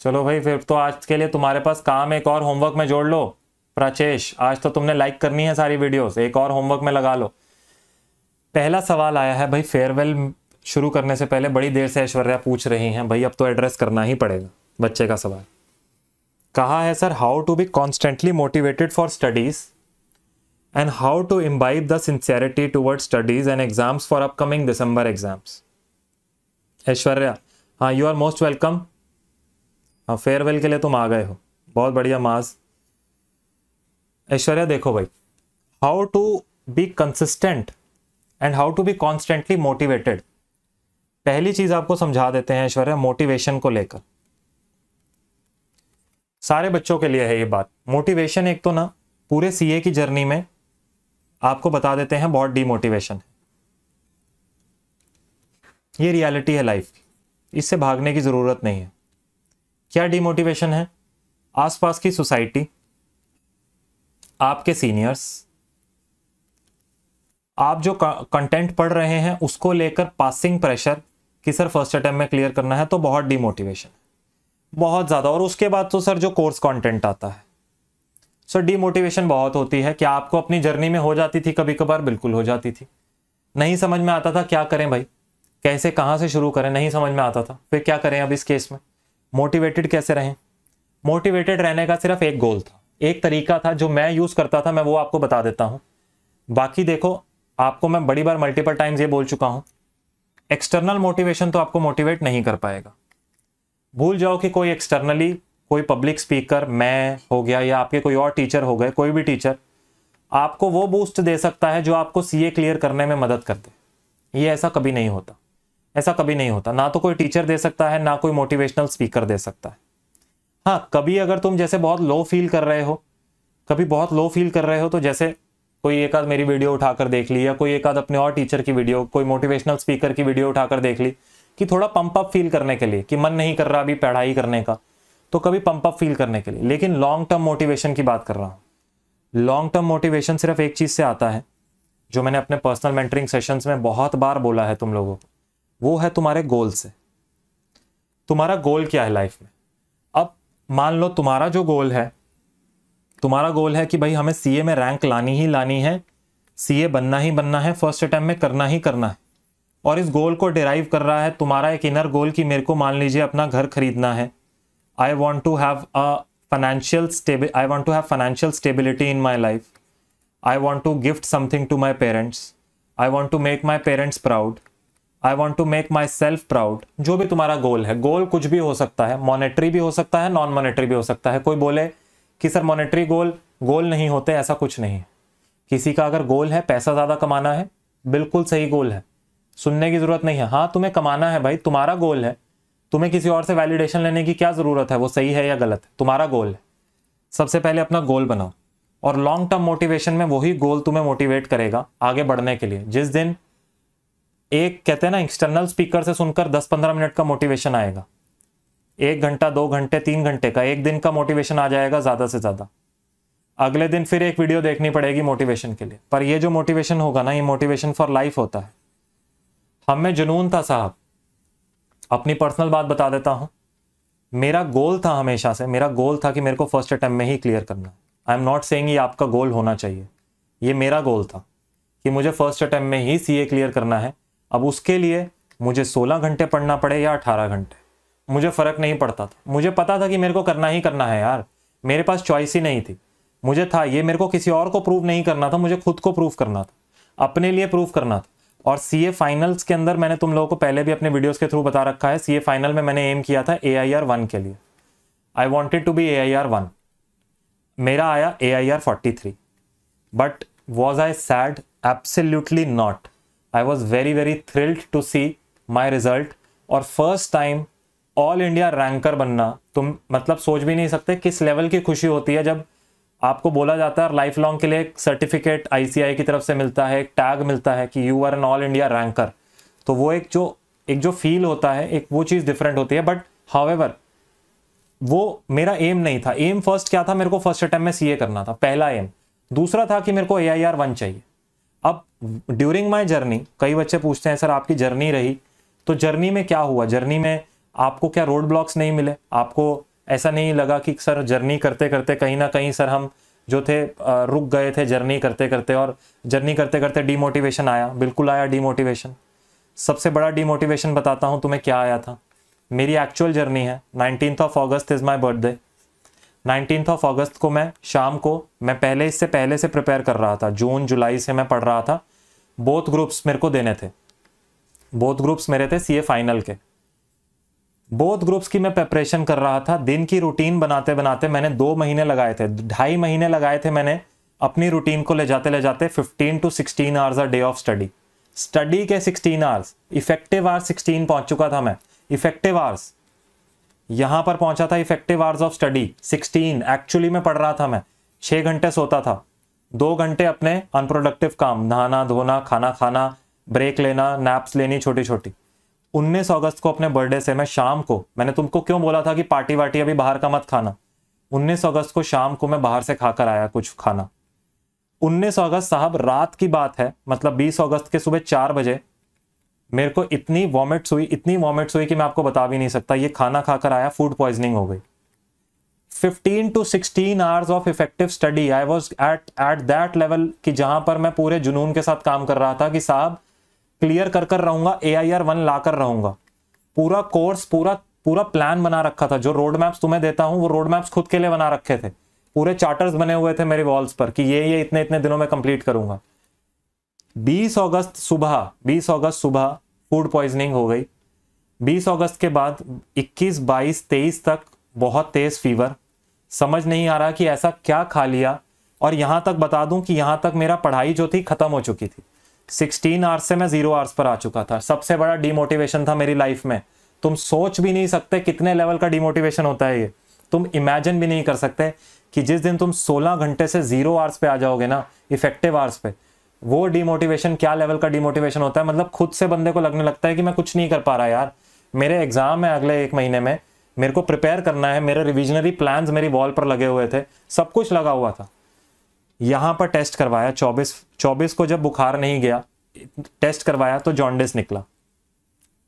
चलो भाई फिर तो आज के लिए तुम्हारे पास काम एक और होमवर्क में जोड़ लो प्राचेश आज तो तुमने लाइक करनी है सारी वीडियोस एक और होमवर्क में लगा लो पहला सवाल आया है भाई फेयरवेल शुरू करने से पहले बड़ी देर से ऐश्वर्या पूछ रही हैं भाई अब तो एड्रेस करना ही पड़ेगा बच्चे का सवाल कहा है sir how to be constantly motivated for studies and how to imbibe the sincerity toward studies and exams for upcoming December exams Aishwarya हाँ यू आर मोस्ट वेलकम हाँ फेयरवेल के लिए तुम आ गए हो बहुत बढ़िया मास ऐश्वर्या देखो भाई how to be consistent and how to be constantly motivated पहली चीज आपको समझा देते हैं ऐश्वर्या मोटिवेशन को लेकर सारे बच्चों के लिए है ये बात मोटिवेशन एक तो ना पूरे सीए की जर्नी में आपको बता देते हैं बहुत डीमोटिवेशन है ये रियलिटी है लाइफ इससे भागने की ज़रूरत नहीं है क्या डिमोटिवेशन है आसपास की सोसाइटी आपके सीनियर्स आप जो कंटेंट पढ़ रहे हैं उसको लेकर पासिंग प्रेशर कि सर फर्स्ट अटैम्प में क्लियर करना है तो बहुत डिमोटिवेशन बहुत ज़्यादा और उसके बाद तो सर जो कोर्स कंटेंट आता है सो डिमोटिवेशन बहुत होती है क्या आपको अपनी जर्नी में हो जाती थी कभी कभार बिल्कुल हो जाती थी नहीं समझ में आता था क्या करें भाई कैसे कहाँ से शुरू करें नहीं समझ में आता था फिर क्या करें अब इस केस में मोटिवेटेड कैसे रहें मोटिवेटेड रहने का सिर्फ एक गोल था एक तरीका था जो मैं यूज़ करता था मैं वो आपको बता देता हूँ बाकी देखो आपको मैं बड़ी बार मल्टीपल टाइम्स ये बोल चुका हूँ एक्सटर्नल मोटिवेशन तो आपको मोटिवेट नहीं कर पाएगा भूल जाओ कि कोई एक्सटर्नली कोई पब्लिक स्पीकर मैं हो गया या आपके कोई और टीचर हो गए कोई भी टीचर आपको वो बूस्ट दे सकता है जो आपको सीए क्लियर करने में मदद कर दे ये ऐसा कभी नहीं होता ऐसा कभी नहीं होता ना तो कोई टीचर दे सकता है ना कोई मोटिवेशनल स्पीकर दे सकता है हाँ कभी अगर तुम जैसे बहुत लो फील कर रहे हो कभी बहुत लो फील कर रहे हो तो जैसे कोई एक आध मेरी वीडियो उठाकर देख ली या कोई एक आध अपने और टीचर की वीडियो कोई मोटिवेशनल स्पीकर की वीडियो उठाकर देख ली कि थोड़ा पंप अप फील करने के लिए कि मन नहीं कर रहा अभी पढ़ाई करने का तो कभी पंप अप फील करने के लिए लेकिन लॉन्ग टर्म मोटिवेशन की बात कर रहा हूँ लॉन्ग टर्म मोटिवेशन सिर्फ एक चीज़ से आता है जो मैंने अपने पर्सनल मेंटरिंग सेशंस में बहुत बार बोला है तुम लोगों को वो है तुम्हारे गोल से तुम्हारा गोल क्या है लाइफ में अब मान लो तुम्हारा जो गोल है तुम्हारा गोल है कि भाई हमें सीए में रैंक लानी ही लानी है सीए बनना ही बनना है फर्स्ट अटैम्प में करना ही करना है और इस गोल को डिराइव कर रहा है तुम्हारा एक इनर गोल कि मेरे को मान लीजिए अपना घर खरीदना है I want to have a financial stable I want to have financial stability in my life I want to gift something to my parents I want to make my parents proud I want to make myself proud जो भी तुम्हारा गोल है गोल कुछ भी हो सकता है monetary भी हो सकता है नॉन मॉनेटरी भी हो सकता है कोई बोले कि सर मॉनेटरी गोल गोल नहीं होते ऐसा कुछ नहीं किसी का अगर गोल है पैसा ज़्यादा कमाना है बिल्कुल सही गोल है सुनने की ज़रूरत नहीं है हाँ तुम्हें कमाना है भाई तुम्हारा गोल है तुम्हें किसी और से वैलिडेशन लेने की क्या ज़रूरत है वो सही है या गलत है तुम्हारा गोल है सबसे पहले अपना गोल बनाओ और लॉन्ग टर्म मोटिवेशन में वही गोल तुम्हें मोटिवेट करेगा आगे बढ़ने के लिए जिस दिन एक कहते हैं ना एक्सटर्नल स्पीकर से सुनकर 10-15 मिनट का मोटिवेशन आएगा एक घंटा दो घंटे तीन घंटे का एक दिन का मोटिवेशन आ जाएगा ज़्यादा से ज़्यादा अगले दिन फिर एक वीडियो देखनी पड़ेगी मोटिवेशन के लिए पर ये जो मोटिवेशन होगा ना ये मोटिवेशन फॉर लाइफ होता है हम में जुनून था साहब अपनी पर्सनल बात बता देता हूँ मेरा गोल था हमेशा से मेरा गोल था कि मेरे को फर्स्ट अटैम्प में ही क्लियर करना आई एम नॉट सेइंग ये आपका गोल होना चाहिए ये मेरा गोल था कि मुझे फर्स्ट अटैम्प में ही सी क्लियर करना है अब उसके लिए मुझे 16 घंटे पढ़ना पड़े या 18 घंटे मुझे फ़र्क नहीं पड़ता था मुझे पता था कि मेरे को करना ही करना है यार मेरे पास चॉइस ही नहीं थी मुझे था ये मेरे को किसी और को प्रूव नहीं करना था मुझे खुद को प्रूव करना था अपने लिए प्रूव करना था और सी ए फाइनल्स के अंदर मैंने तुम लोगों को पहले भी अपने वीडियोस के थ्रू बता रखा है सी ए फाइनल में मैंने एम किया था ए आई आर वन के लिए I wanted to be A I R one मेरा आया A I R forty three but was I sad absolutely not I was very very thrilled to see my result और first time all India ranker बनना तुम मतलब सोच भी नहीं सकते किस लेवल की खुशी होती है जब आपको बोला जाता है लाइफ लॉन्ग के लिए एक सर्टिफिकेट आईसीआई की तरफ से मिलता है एक टैग मिलता है कि you are an all India ranker तो वो एक जो एक जो फील होता है एक वो चीज़ डिफरेंट होती है बट हावेवर वो मेरा एम नहीं था एम फर्स्ट क्या था मेरे को फर्स्ट अटैम्प में ए करना था पहला एम दूसरा था कि मेरे को ए आई आर वन चाहिए ड्यूरिंग माई जर्नी कई बच्चे पूछते हैं सर आपकी जर्नी रही तो जर्नी में क्या हुआ जर्नी में आपको क्या रोड ब्लॉक्स नहीं मिले आपको ऐसा नहीं लगा कि सर जर्नी करते करते कहीं ना कहीं सर हम जो थे रुक गए थे जर्नी करते करते और जर्नी करते करते डीमोटिवेशन आया बिल्कुल आया डीमोटिवेशन सबसे बड़ा डीमोटिवेशन बताता हूँ तुम्हें क्या आया था मेरी एक्चुअल जर्नी है nineteen of August is my birthday nineteen of August को मैं शाम को मैं पहले इससे पहले से प्रिपेयर कर रहा था जून जुलाई से मैं पढ़ रहा था बोथ ग्रुप्स मेरे को देने थे बोथ ग्रुप्स मेरे थे सीए फाइनल के बोथ ग्रुप्स की मैं प्रेपरेशन कर रहा था दिन की रूटीन बनाते बनाते मैंने दो महीने लगाए थे ढाई महीने लगाए थे मैंने अपनी रूटीन को ले जाते ले जाते fifteen to sixteen hours a day of study study के sixteen hours effective hours sixteen पहुंच चुका था मैं इफेक्टिव आवर्स यहां पर पहुंचा था effective hours of study 16 actually में पढ़ रहा था मैं छह घंटे सोता था दो घंटे अपने अनप्रोडक्टिव काम नहाना धोना खाना खाना ब्रेक लेना नैप्स लेनी छोटी छोटी 19 अगस्त को अपने बर्थडे से मैं शाम को मैंने तुमको क्यों बोला था कि पार्टी वार्टी अभी बाहर का मत खाना 19 अगस्त को शाम को मैं बाहर से खाकर आया कुछ खाना 19 अगस्त साहब रात की बात है मतलब 20 अगस्त के सुबह चार बजे मेरे को इतनी वॉमिट्स हुई इतनी वॉमिट्स हुई कि मैं आपको बता भी नहीं सकता ये खाना खाकर आया फूड पॉइजनिंग हो गई 15 to 16 hours of effective study I was at at that level कि जहां पर मैं पूरे जुनून के साथ काम कर रहा था कि साहब क्लियर कर कर रहूंगा ए आई आर वन ला कर रहूंगा पूरा कोर्स पूरा पूरा प्लान बना रखा था जो रोड मैप्स तुम्हें देता हूँ वो रोड मैप्स खुद के लिए बना रखे थे पूरे चार्टर्स बने हुए थे मेरे वॉल्स पर कि ये ये इतने इतने दिनों में कंप्लीट करूंगा 20 अगस्त सुबह 20 अगस्त सुबह फूड पॉइजनिंग हो गई 20 अगस्त के बाद 21 22 23 तक बहुत तेज़ फीवर समझ नहीं आ रहा कि ऐसा क्या खा लिया और यहाँ तक बता दूं कि यहाँ तक मेरा पढ़ाई जो थी ख़त्म हो चुकी थी 16 आवर्स से मैं ज़ीरो आवर्स पर आ चुका था सबसे बड़ा डीमोटिवेशन था मेरी लाइफ में तुम सोच भी नहीं सकते कितने लेवल का डीमोटिवेशन होता है ये तुम इमेजिन भी नहीं कर सकते कि जिस दिन तुम 16 घंटे से ज़ीरो आवर्स पे आ जाओगे ना इफेक्टिव आवर्स पे वो डिमोटिवेशन क्या लेवल का डिमोटिवेशन होता है मतलब खुद से बंदे को लगने लगता है कि मैं कुछ नहीं कर पा रहा यार मेरे एग्जाम है अगले एक महीने में मेरे को प्रिपेयर करना है मेरे रिविजनरी प्लान मेरी वॉल पर लगे हुए थे सब कुछ लगा हुआ था यहाँ पर टेस्ट करवाया चौबीस चौबीस को जब बुखार नहीं गया टेस्ट करवाया तो जॉन्डिस निकला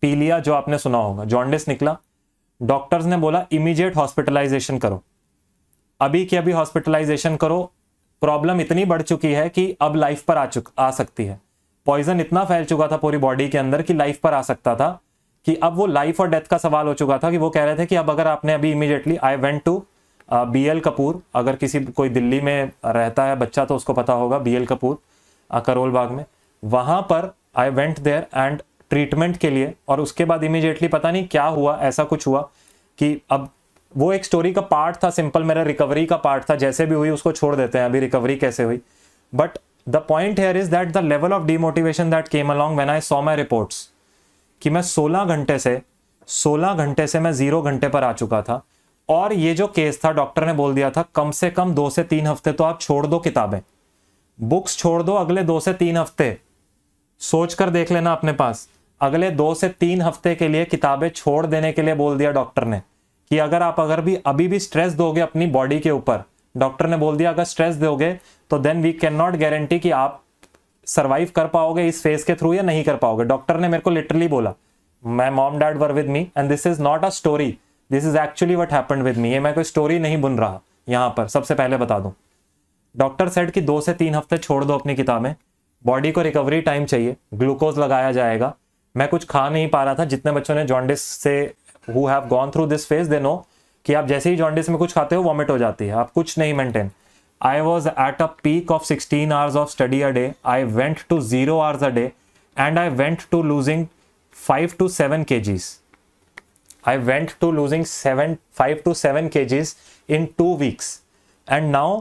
पीलिया जो आपने सुना होगा जॉन्डिस निकला डॉक्टर्स ने बोला इमीडिएट हॉस्पिटलाइजेशन करो अभी के अभी हॉस्पिटलाइजेशन करो प्रॉब्लम इतनी बढ़ चुकी है कि अब लाइफ पर आ चुक आ सकती है पॉइजन इतना फैल चुका था पूरी बॉडी के अंदर कि लाइफ पर आ सकता था कि अब वो लाइफ और डेथ का सवाल हो चुका था कि वो कह रहे थे कि अब अगर आपने अभी immediately I went to B L Kapoor अगर किसी कोई दिल्ली में रहता है बच्चा तो उसको पता होगा बी एल कपूर करोल बाग में वहाँ पर I went there and treatment के लिए और उसके बाद इमीडिएटली पता नहीं क्या हुआ ऐसा कुछ हुआ कि अब वो एक स्टोरी का पार्ट था सिंपल मेरा रिकवरी का पार्ट था जैसे भी हुई उसको छोड़ देते हैं अभी रिकवरी कैसे हुई but the point here is that the level of demotivation that came along when I saw my reports कि मैं 16 घंटे से 16 घंटे से मैं जीरो घंटे पर आ चुका था और ये जो केस था डॉक्टर ने बोल दिया था कम से कम दो से तीन हफ्ते तो आप छोड़ दो किताबें बुक्स छोड़ दो अगले दो से तीन हफ्ते सोच कर देख लेना अपने पास अगले दो से तीन हफ्ते के लिए किताबें छोड़ देने के लिए बोल दिया डॉक्टर ने कि अगर आप अगर भी अभी भी स्ट्रेस दोगे अपनी बॉडी के ऊपर डॉक्टर ने बोल दिया अगर स्ट्रेस दोगे तो then we can not guarantee कि आप सर्वाइव कर पाओगे इस फेज के थ्रू या नहीं कर पाओगे डॉक्टर ने मेरे को लिटरली बोला मैं mom dad were with me and this is not a story this is actually what happen with me ये मैं कोई स्टोरी नहीं बुन रहा यहाँ पर सबसे पहले बता दूँ डॉक्टर सेट कि दो से तीन हफ्ते छोड़ दो अपनी किताबें बॉडी को रिकवरी टाइम चाहिए ग्लूकोज लगाया जाएगा मैं कुछ खा नहीं पा रहा था जितने बच्चों ने जॉन्डिस से who have gone through this phase they know कि आप जैसे ही जॉन्डिस में कुछ खाते हो वॉमिट हो जाती है आप कुछ नहीं maintain I was at a peak of sixteen hours of study a day I went to zero hours a day and I went to losing five to seven kgs I went to losing seven five to seven kgs in two weeks and now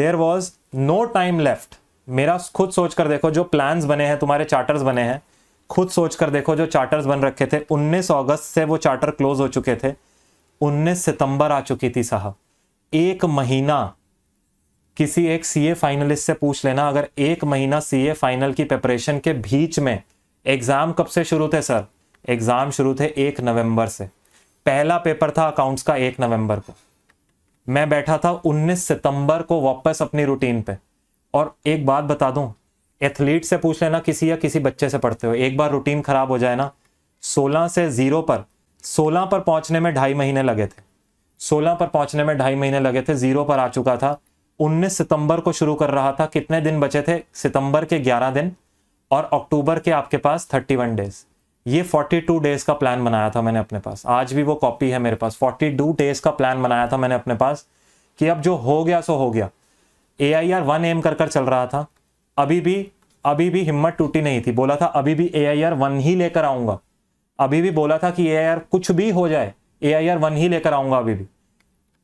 there was no time left मेरा खुद सोच कर देखो जो plans बने हैं तुम्हारे charters बने हैं खुद सोच कर देखो जो चार्टर्स बन रखे थे 19 अगस्त से वो चार्टर क्लोज हो चुके थे 19 सितंबर आ चुकी थी साहब एक महीना किसी एक सीए फाइनलिस्ट से पूछ लेना अगर एक महीना सीए फाइनल की प्रिपरेशन के बीच में एग्जाम कब से शुरू थे सर एग्जाम शुरू थे एक नवंबर से पहला पेपर था अकाउंट्स का एक नवंबर को मैं बैठा था 19 सितंबर को वापस अपनी रूटीन पे और एक बात बता दूं एथलीट से पूछ लेना किसी या किसी बच्चे से पढ़ते हो एक बार रूटीन खराब हो जाए ना सोलह से जीरो पर सोलह पर पहुंचने में ढाई महीने लगे थे सोलह पर पहुंचने में ढाई महीने लगे थे जीरो पर आ चुका था उन्नीस सितंबर को शुरू कर रहा था कितने दिन बचे थे सितंबर के ग्यारह दिन और अक्टूबर के आपके पास थर्टी वन डेज ये फोर्टी टू डेज का प्लान बनाया था मैंने अपने पास आज भी वो कॉपी है मेरे पास फोर्टी टू डेज का प्लान बनाया था मैंने अपने पास कि अब जो हो गया सो हो गया ए आई आर वन एम कर कर चल रहा था अभी भी अभी भी हिम्मत टूटी नहीं थी बोला था अभी भी ए आई आर वन ही लेकर आऊंगा अभी भी बोला था कि ए आई आर कुछ भी हो जाए ए आई आर वन ही लेकर आऊंगा अभी भी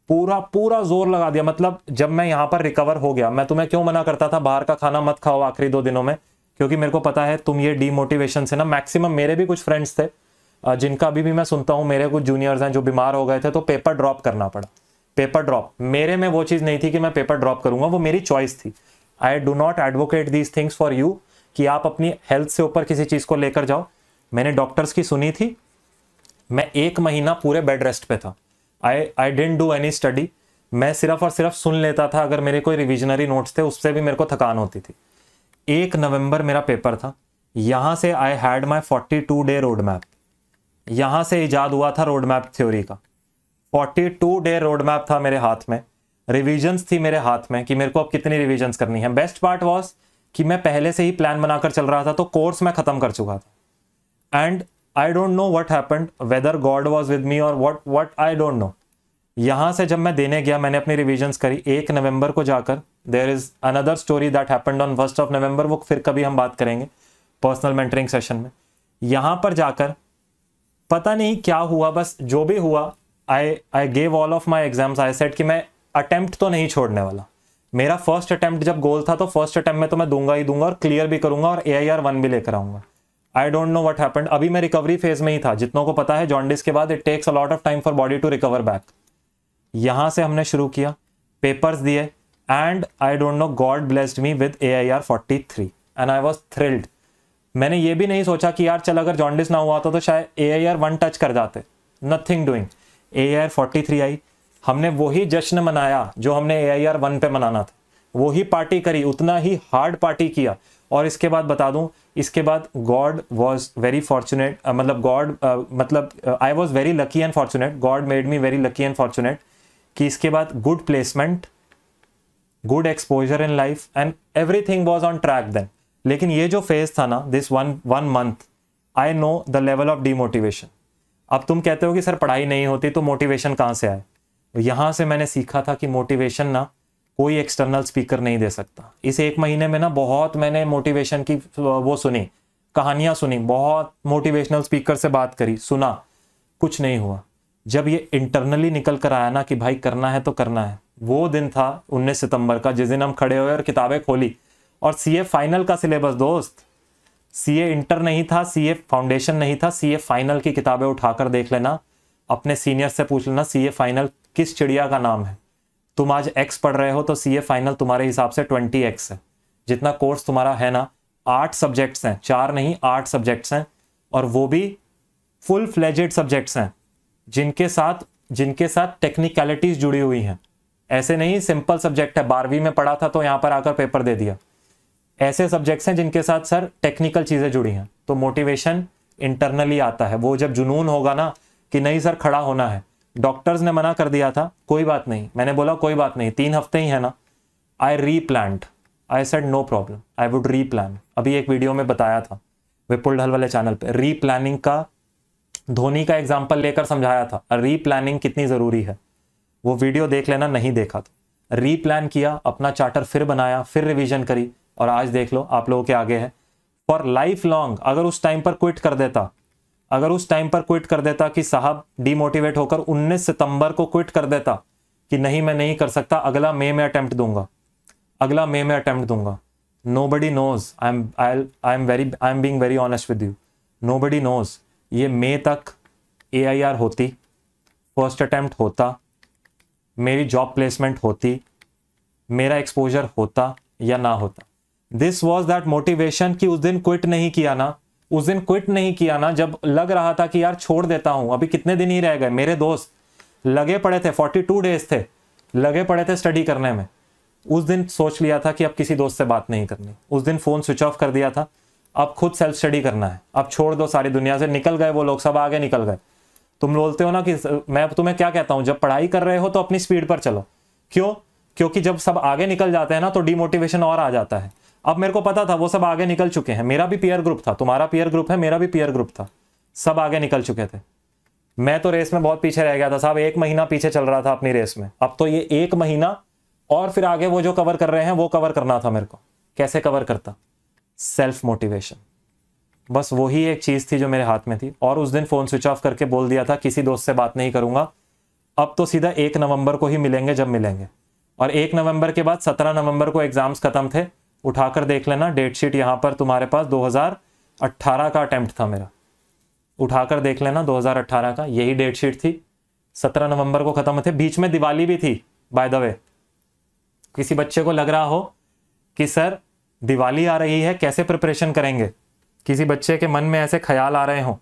पूरा पूरा जोर लगा दिया मतलब जब मैं यहां पर रिकवर हो गया मैं तुम्हें क्यों मना करता था बाहर का खाना मत खाओ आखिरी दो दिनों में क्योंकि मेरे को पता है तुम ये डीमोटिवेशन से ना मैक्सिमम मेरे भी कुछ फ्रेंड्स थे जिनका अभी भी मैं सुनता हूँ मेरे कुछ जूनियर्स हैं जो बीमार हो गए थे तो पेपर ड्रॉप करना पड़ा पेपर ड्रॉप मेरे में वो चीज़ नहीं थी कि मैं पेपर ड्रॉप करूंगा वो मेरी चॉइस थी I do not advocate these things for you कि आप अपनी हेल्थ से ऊपर किसी चीज़ को लेकर जाओ मैंने डॉक्टर्स की सुनी थी मैं एक महीना पूरे बेड रेस्ट पे था I I didn't do any study मैं सिर्फ और सिर्फ सुन लेता था अगर मेरे कोई रिविजनरी नोट्स थे उससे भी मेरे को थकान होती थी एक नवंबर मेरा पेपर था यहाँ से I had my forty two day road map यहाँ से इजाद हुआ था रोड मैप थ्योरी का forty two day road map था मेरे हाथ में रिविजन्स थी मेरे हाथ में कि मेरे को अब कितनी रिविजन्स करनी है बेस्ट पार्ट वॉज कि मैं पहले से ही प्लान बनाकर चल रहा था तो कोर्स मैं ख़त्म कर चुका था and I don't know what happened whether God was with me और what what I don't know यहाँ से जब मैं देने गया मैंने अपनी रिविजन्स करी एक नवंबर को जाकर there is another story that happened on first of November वो फिर कभी हम बात करेंगे पर्सनल मेंटरिंग सेशन में यहाँ पर जाकर पता नहीं क्या हुआ बस जो भी हुआ I I gave all of my exams I set कि मैं अटैम्प्ट तो नहीं छोड़ने वाला मेरा फर्स्ट अटैम्प्ट जब गोल था तो फर्स्ट अटैम्प्ट में तो मैं दूंगा ही दूंगा और क्लियर भी करूंगा और ए आई आर वन भी लेकर आऊंगा I don't know what happen अभी मैं रिकवरी फेज में ही था जितनों को पता है जॉन्डिस के बाद it takes a lot of time for body to recover back यहाँ से हमने शुरू किया पेपर्स दिए and I don't know God blessed me with A I R forty three and I was thrilled मैंने ये भी नहीं सोचा कि यार चल अगर जॉन्डिस ना हुआ होता तो, तो शायद A I R one touch कर जाते nothing doing A I R forty three I हमने वही जश्न मनाया जो हमने ए आई आर वन पे मनाना था वही पार्टी करी उतना ही हार्ड पार्टी किया और इसके बाद बता दूं इसके बाद गॉड वॉज वेरी फॉर्चुनेट मतलब गॉड मतलब I was very lucky and fortunate God made me very lucky and fortunate कि इसके बाद good placement good exposure in life and everything was on track then लेकिन ये जो फेज था ना this one one month I know the level of demotivation अब तुम कहते हो कि सर पढ़ाई नहीं होती तो मोटिवेशन कहाँ से आए यहां से मैंने सीखा था कि मोटिवेशन ना कोई एक्सटर्नल स्पीकर नहीं दे सकता इस एक महीने में ना बहुत मैंने मोटिवेशन की वो सुनी कहानियां सुनी बहुत मोटिवेशनल स्पीकर से बात करी सुना कुछ नहीं हुआ जब ये इंटरनली निकल कर आया ना कि भाई करना है तो करना है वो दिन था 19 सितंबर का जिस दिन हम खड़े हुए और किताबें खोली और सीए फाइनल का सिलेबस दोस्त सीए इंटर नहीं था सीए फाउंडेशन नहीं था सीए फाइनल की किताबें उठाकर देख लेना अपने सीनियर से पूछ लेना सीए फाइनल किस चिड़िया का नाम है तुम आज एक्स पढ़ रहे हो तो सी फाइनल तुम्हारे हिसाब से ट्वेंटी है जितना कोर्स तुम्हारा है ना आठ सब्जेक्ट्स हैं चार नहीं आठ सब्जेक्ट्स हैं और वो भी फुल फ्लेजेड सब्जेक्ट्स हैं जिनके साथ जिनके साथ टेक्निकलिटीज जुड़ी हुई हैं ऐसे नहीं सिंपल सब्जेक्ट है बारहवीं में पढ़ा था तो यहाँ पर आकर पेपर दे दिया ऐसे सब्जेक्ट्स हैं जिनके साथ सर टेक्निकल चीज़ें जुड़ी हैं तो मोटिवेशन इंटरनली आता है वो जब जुनून होगा ना कि नहीं सर खड़ा होना है डॉक्टर्स ने मना कर दिया था कोई बात नहीं मैंने बोला कोई बात नहीं तीन हफ्ते ही है ना I replanned I said no problem I would replan अभी एक वीडियो में बताया था विपुल ढल वाले चैनल पे री प्लानिंग का धोनी का एग्जाम्पल लेकर समझाया था री प्लानिंग कितनी ज़रूरी है वो वीडियो देख लेना नहीं देखा था री प्लान किया अपना चार्टर फिर बनाया फिर रिविजन करी और आज देख लो आप लोगों के आगे है फॉर लाइफ लॉन्ग अगर उस टाइम पर क्विट कर देता अगर उस टाइम पर क्विट कर देता कि साहब डीमोटिवेट होकर 19 सितंबर को क्विट कर देता कि नहीं मैं नहीं कर सकता अगला मे में अटेम्प्ट दूंगा अगला मे में अटेम्प्ट दूंगा nobody knows I am I am very I am being very honest with you nobody knows ये मे तक ए आई आर होती फर्स्ट अटैम्प्ट होता मेरी जॉब प्लेसमेंट होती मेरा एक्सपोजर होता या ना होता दिस वॉज दैट मोटिवेशन कि उस दिन क्विट नहीं किया ना उस दिन क्विट नहीं किया ना जब लग रहा था कि यार छोड़ देता हूं अभी कितने दिन ही रह गए मेरे दोस्त लगे पड़े थे 42 डेज थे लगे पड़े थे स्टडी करने में उस दिन सोच लिया था कि अब किसी दोस्त से बात नहीं करनी उस दिन फ़ोन स्विच ऑफ कर दिया था अब खुद सेल्फ स्टडी करना है अब छोड़ दो सारी दुनिया से निकल गए वो लोग सब आगे निकल गए तुम बोलते हो ना कि मैं तुम्हें क्या कहता हूं जब पढ़ाई कर रहे हो तो अपनी स्पीड पर चलो क्यों क्योंकि जब सब आगे निकल जाते हैं ना तो डिमोटिवेशन और आ जाता है अब मेरे को पता था वो सब आगे निकल चुके हैं मेरा भी पियर ग्रुप था तुम्हारा पीयर ग्रुप है मेरा भी पियर ग्रुप था सब आगे निकल चुके थे मैं तो रेस में बहुत पीछे रह गया था साहब एक महीना पीछे चल रहा था अपनी रेस में अब तो ये एक महीना और फिर आगे वो जो कवर कर रहे हैं वो कवर करना था मेरे को कैसे कवर करता सेल्फ मोटिवेशन बस वही एक चीज़ थी जो मेरे हाथ में थी और उस दिन फ़ोन स्विच ऑफ करके बोल दिया था किसी दोस्त से बात नहीं करूंगा अब तो सीधा एक नवंबर को ही मिलेंगे जब मिलेंगे और एक नवंबर के बाद सत्रह नवंबर को एग्ज़ाम्स ख़त्म थे उठाकर देख लेना डेट शीट यहाँ पर तुम्हारे पास 2018 का अटैम्प्ट था मेरा उठाकर देख लेना 2018 का यही डेट शीट थी 17 नवंबर को ख़त्म थे बीच में दिवाली भी थी बाय द वे किसी बच्चे को लग रहा हो कि सर दिवाली आ रही है कैसे प्रिपरेशन करेंगे किसी बच्चे के मन में ऐसे ख्याल आ रहे हों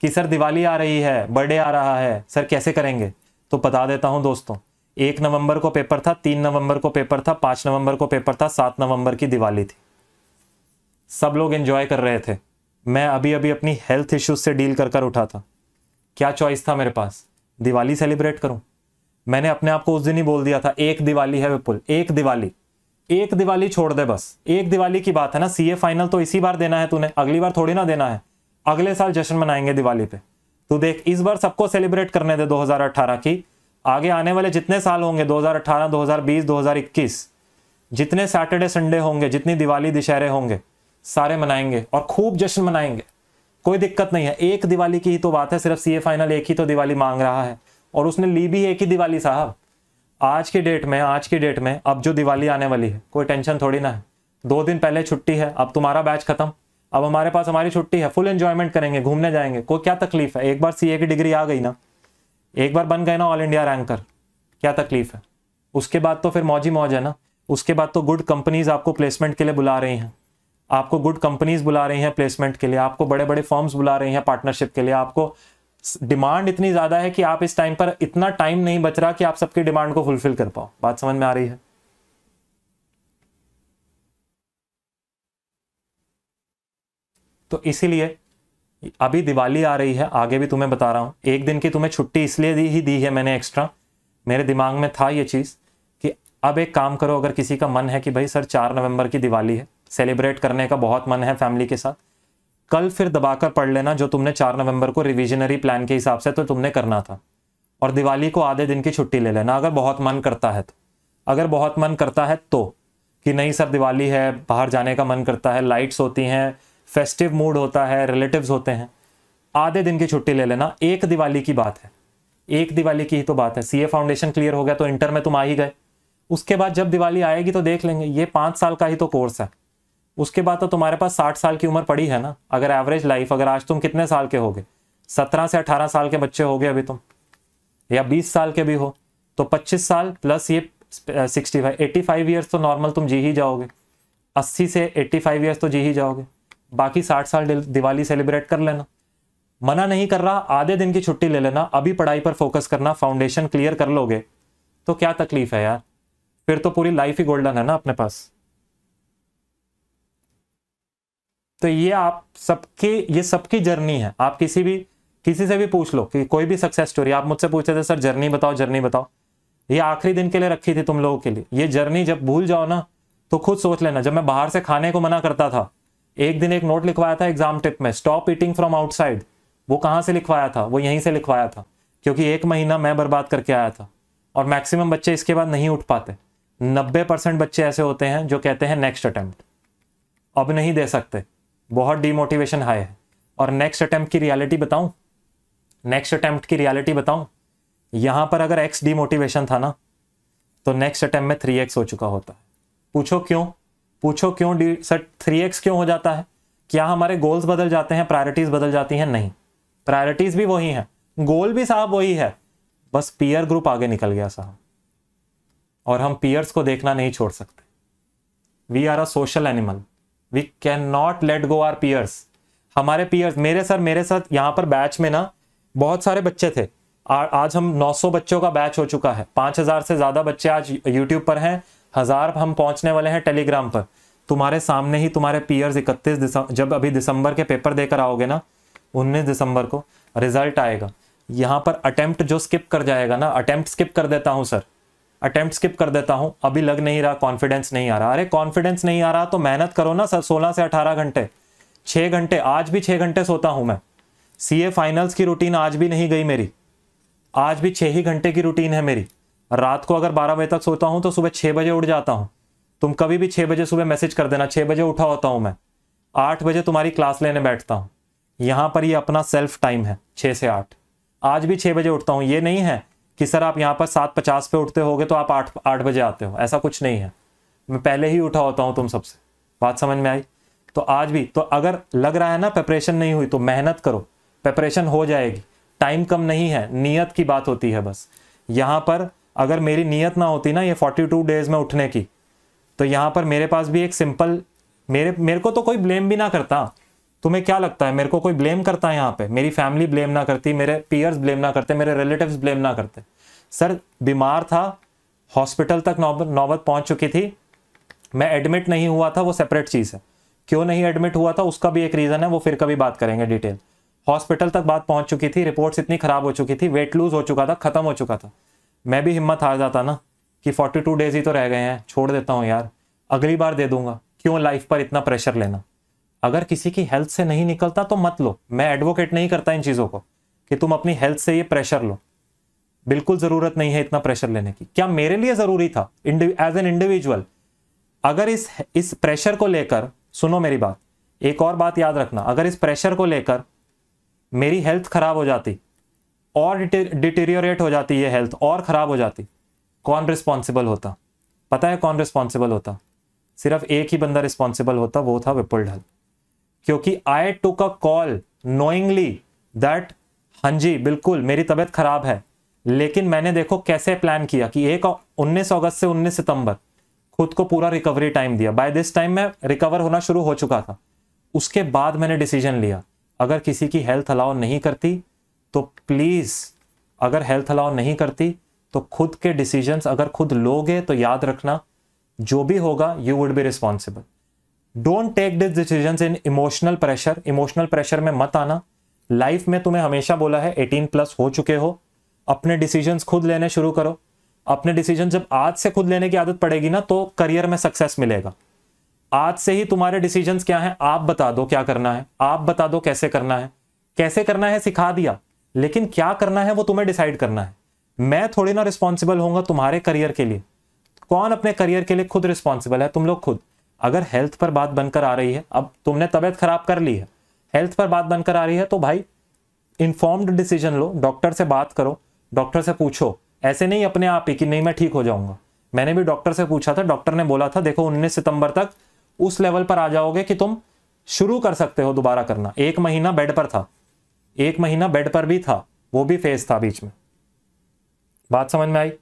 कि सर दिवाली आ रही है बर्थडे आ रहा है सर कैसे करेंगे तो बता देता हूँ दोस्तों एक नवंबर को पेपर था तीन नवंबर को पेपर था पांच नवंबर को पेपर था सात नवंबर की दिवाली थी सब लोग एंजॉय कर रहे थे मैं अभी अभी अपनी हेल्थ इश्यूज से डील कर कर उठा था क्या चॉइस था मेरे पास दिवाली सेलिब्रेट करूं मैंने अपने आप को उस दिन ही बोल दिया था एक दिवाली है विपुल एक दिवाली एक दिवाली छोड़ दे बस एक दिवाली की बात है ना सीए फाइनल तो इसी बार देना है तूने अगली बार थोड़ी ना देना है अगले साल जश्न मनाएंगे दिवाली पे तू देख इस बार सबको सेलिब्रेट करने दे 2018 की आगे आने वाले जितने साल होंगे 2018, 2020, 2021 जितने सैटरडे संडे होंगे जितनी दिवाली दशहरे होंगे सारे मनाएंगे और खूब जश्न मनाएंगे कोई दिक्कत नहीं है एक दिवाली की ही तो बात है सिर्फ सीए फाइनल एक ही तो दिवाली मांग रहा है और उसने ली भी एक ही दिवाली साहब आज की डेट में आज की डेट में अब जो दिवाली आने वाली है कोई टेंशन थोड़ी ना है दो दिन पहले छुट्टी है अब तुम्हारा बैच खत्म अब हमारे पास हमारी छुट्टी है फुल एंजॉयमेंट करेंगे घूमने जाएंगे कोई क्या तकलीफ है एक बार सीए की डिग्री आ गई ना एक बार बन गए ना ऑल इंडिया रैंकर क्या तकलीफ है उसके बाद तो फिर मौजी मौज है ना उसके बाद तो गुड कंपनीज आपको प्लेसमेंट के लिए बुला रही हैं आपको गुड कंपनीज बुला रही हैं प्लेसमेंट के लिए आपको बड़े बड़े फॉर्म्स बुला रही हैं पार्टनरशिप के लिए आपको डिमांड इतनी ज़्यादा है कि आप इस टाइम पर इतना टाइम नहीं बच रहा कि आप सबकी डिमांड को फुलफिल कर पाओ बात समझ में आ रही है तो इसीलिए अभी दिवाली आ रही है आगे भी तुम्हें बता रहा हूँ एक दिन की तुम्हें छुट्टी इसलिए दी ही दी है मैंने एक्स्ट्रा मेरे दिमाग में था ये चीज़ कि अब एक काम करो अगर किसी का मन है कि भाई सर चार नवंबर की दिवाली है सेलिब्रेट करने का बहुत मन है फैमिली के साथ कल फिर दबाकर पढ़ लेना जो तुमने चार नवंबर को रिविजनरी प्लान के हिसाब से तो तुमने करना था और दिवाली को आधे दिन की छुट्टी ले लेना अगर बहुत मन करता है तो अगर बहुत मन करता है तो कि नहीं सर दिवाली है बाहर जाने का मन करता है लाइट्स होती हैं फेस्टिव मूड होता है रिलेटिव्स होते हैं आधे दिन की छुट्टी ले लेना एक दिवाली की बात है एक दिवाली की ही तो बात है सीए फाउंडेशन क्लियर हो गया तो इंटर में तुम आ ही गए उसके बाद जब दिवाली आएगी तो देख लेंगे ये पाँच साल का ही तो कोर्स है उसके बाद तो तुम्हारे पास साठ साल की उम्र पड़ी है ना अगर एवरेज लाइफ अगर आज तुम कितने साल के गए सत्रह से अठारह साल के बच्चे हो गए अभी तुम या बीस साल के भी हो तो पच्चीस साल प्लस ये sixty five eighty five years तो नॉर्मल तुम जी ही जाओगे अस्सी से एट्टी फाइव ईयर्स तो जी ही जाओगे बाकी साठ साल दिवाली सेलिब्रेट कर लेना मना नहीं कर रहा आधे दिन की छुट्टी ले लेना अभी पढ़ाई पर फोकस करना फाउंडेशन क्लियर कर लोगे तो क्या तकलीफ है यार फिर तो पूरी लाइफ ही गोल्डन है ना अपने पास तो ये आप सबकी ये सबकी जर्नी है आप किसी भी किसी से भी पूछ लो कि कोई भी सक्सेस स्टोरी आप मुझसे पूछे थे सर जर्नी बताओ जर्नी बताओ ये आखिरी दिन के लिए रखी थी तुम लोगों के लिए ये जर्नी जब भूल जाओ ना तो खुद सोच लेना जब मैं बाहर से खाने को मना करता था एक दिन एक नोट लिखवाया था एग्जाम टिप में स्टॉप ईटिंग फ्रॉम आउटसाइड वो कहाँ से लिखवाया था वो यहीं से लिखवाया था क्योंकि एक महीना मैं बर्बाद करके आया था और मैक्सिमम बच्चे इसके बाद नहीं उठ पाते नब्बे परसेंट बच्चे ऐसे होते हैं जो कहते हैं नेक्स्ट अटेम्प्ट अब नहीं दे सकते बहुत डीमोटिवेशन हाई है और नेक्स्ट अटेम्प्ट की रियलिटी बताऊं नेक्स्ट अटेम्प्ट की रियलिटी बताऊं यहां पर अगर एक्स डीमोटिवेशन था ना तो नेक्स्ट अटेम्प्ट में थ्री एक्स हो चुका होता है पूछो क्यों पूछो क्यों डी सर थ्री एक्स क्यों हो जाता है क्या हमारे गोल्स बदल जाते हैं प्रायोरिटीज़ बदल जाती हैं नहीं प्रायोरिटीज़ भी वही हैं गोल भी साहब वही है बस पीयर ग्रुप आगे निकल गया साहब और हम पीयर्स को देखना नहीं छोड़ सकते we are a social animal we can not let go our peers हमारे पीयर्स मेरे सर मेरे साथ यहाँ पर बैच में ना बहुत सारे बच्चे थे आ, आज हम 900 बच्चों का बैच हो चुका है 5000 से ज़्यादा बच्चे आज YouTube पर हैं हज़ार हम पहुंचने वाले हैं टेलीग्राम पर तुम्हारे सामने ही तुम्हारे पीयर्स इकतीस दिसंबर जब अभी दिसंबर के पेपर देकर आओगे ना उन्नीस दिसंबर को रिजल्ट आएगा यहाँ पर अटेम्प्ट जो स्किप कर जाएगा ना अटेम्प्ट स्किप कर देता हूँ सर अटेम्प्ट स्किप कर देता हूँ अभी लग नहीं रहा कॉन्फिडेंस नहीं आ रहा अरे कॉन्फिडेंस नहीं आ रहा तो मेहनत करो ना सर सोलह से अठारह घंटे छः घंटे आज भी छः घंटे सोता हूँ मैं सी फाइनल्स की रूटीन आज भी नहीं गई मेरी आज भी छः ही घंटे की रूटीन है मेरी रात को अगर बारह बजे तक सोता हूँ तो सुबह छह बजे उठ जाता हूँ तुम कभी भी छः बजे सुबह मैसेज कर देना छः बजे उठा होता हूँ मैं आठ बजे तुम्हारी क्लास लेने बैठता हूँ यहाँ पर ये अपना सेल्फ टाइम है छह से आठ आज भी छः बजे उठता हूँ ये नहीं है कि सर आप यहाँ पर सात पचास पे उठते होगे तो आप आठ आठ बजे आते हो ऐसा कुछ नहीं है मैं पहले ही उठा होता हूँ तुम सबसे बात समझ में आई तो आज भी तो अगर लग रहा है ना प्रेपरेशन नहीं हुई तो मेहनत करो प्रेपरेशन हो जाएगी टाइम कम नहीं है नियत की बात होती है बस यहाँ पर अगर मेरी नीयत ना होती ना ये 42 डेज में उठने की तो यहाँ पर मेरे पास भी एक सिंपल मेरे मेरे को तो कोई ब्लेम भी ना करता तुम्हें क्या लगता है मेरे को कोई ब्लेम करता है यहाँ पे मेरी फैमिली ब्लेम ना करती मेरे पीयर्स ब्लेम ना करते मेरे रिलेटिव्स ब्लेम ना करते सर बीमार था हॉस्पिटल तक नौबत नौबत पहुँच चुकी थी मैं एडमिट नहीं हुआ था वो सेपरेट चीज़ है क्यों नहीं एडमिट हुआ था उसका भी एक रीज़न है वो फिर कभी बात करेंगे डिटेल हॉस्पिटल तक बात पहुँच चुकी थी रिपोर्ट्स इतनी ख़राब हो चुकी थी वेट लूज़ हो चुका था ख़त्म हो चुका था मैं भी हिम्मत हार जाता ना कि 42 डेज ही तो रह गए हैं छोड़ देता हूँ यार अगली बार दे दूंगा क्यों लाइफ पर इतना प्रेशर लेना अगर किसी की हेल्थ से नहीं निकलता तो मत लो मैं एडवोकेट नहीं करता इन चीज़ों को कि तुम अपनी हेल्थ से ये प्रेशर लो बिल्कुल ज़रूरत नहीं है इतना प्रेशर लेने की क्या मेरे लिए ज़रूरी था एज एन इंडिविजुअल अगर इस इस प्रेशर को लेकर सुनो मेरी बात एक और बात याद रखना अगर इस प्रेशर को लेकर मेरी हेल्थ खराब हो जाती और डिटेरियोरेट हो जाती है हेल्थ और ख़राब हो जाती कौन रिस्पॉन्सिबल होता पता है कौन रिस्पॉन्सिबल होता सिर्फ एक ही बंदा रिस्पॉन्सिबल होता वो था विपुल ढल क्योंकि I took a call knowingly that हाँ जी बिल्कुल मेरी तबीयत खराब है लेकिन मैंने देखो कैसे प्लान किया कि एक उन्नीस अगस्त से उन्नीस सितंबर खुद को पूरा रिकवरी टाइम दिया बाय दिस टाइम मैं रिकवर होना शुरू हो चुका था उसके बाद मैंने डिसीजन लिया अगर किसी की हेल्थ अलाउ नहीं करती तो प्लीज़ अगर हेल्थ अलाउ नहीं करती तो खुद के डिसीजंस अगर खुद लोगे तो याद रखना जो भी होगा you would be responsible don't take this decision in emotional pressure emotional pressure में मत आना लाइफ में तुम्हें हमेशा बोला है 18 प्लस हो चुके हो अपने डिसीजन खुद लेने शुरू करो अपने डिसीजन जब आज से खुद लेने की आदत पड़ेगी ना तो करियर में सक्सेस मिलेगा आज से ही तुम्हारे डिसीजंस क्या हैं आप बता दो क्या करना है आप बता दो कैसे करना है कैसे करना है सिखा दिया लेकिन क्या करना है वो तुम्हें डिसाइड करना है मैं थोड़ी ना रिस्पॉन्सिबल होऊंगा तुम्हारे करियर के लिए कौन अपने करियर के लिए खुद रिस्पॉन्सिबल है तुम लोग खुद अगर हेल्थ पर बात बनकर आ रही है अब तुमने तबियत खराब कर ली है हेल्थ पर बात बनकर आ रही है तो भाई इन्फॉर्म्ड डिसीजन लो डॉक्टर से बात करो डॉक्टर से पूछो ऐसे नहीं अपने आप ही कि नहीं मैं ठीक हो जाऊंगा मैंने भी डॉक्टर से पूछा था डॉक्टर ने बोला था देखो उन्नीस सितंबर तक उस लेवल पर आ जाओगे कि तुम शुरू कर सकते हो दोबारा करना एक महीना बेड पर था एक महीना बेड पर भी था वो भी फेज था बीच में बात समझ में आई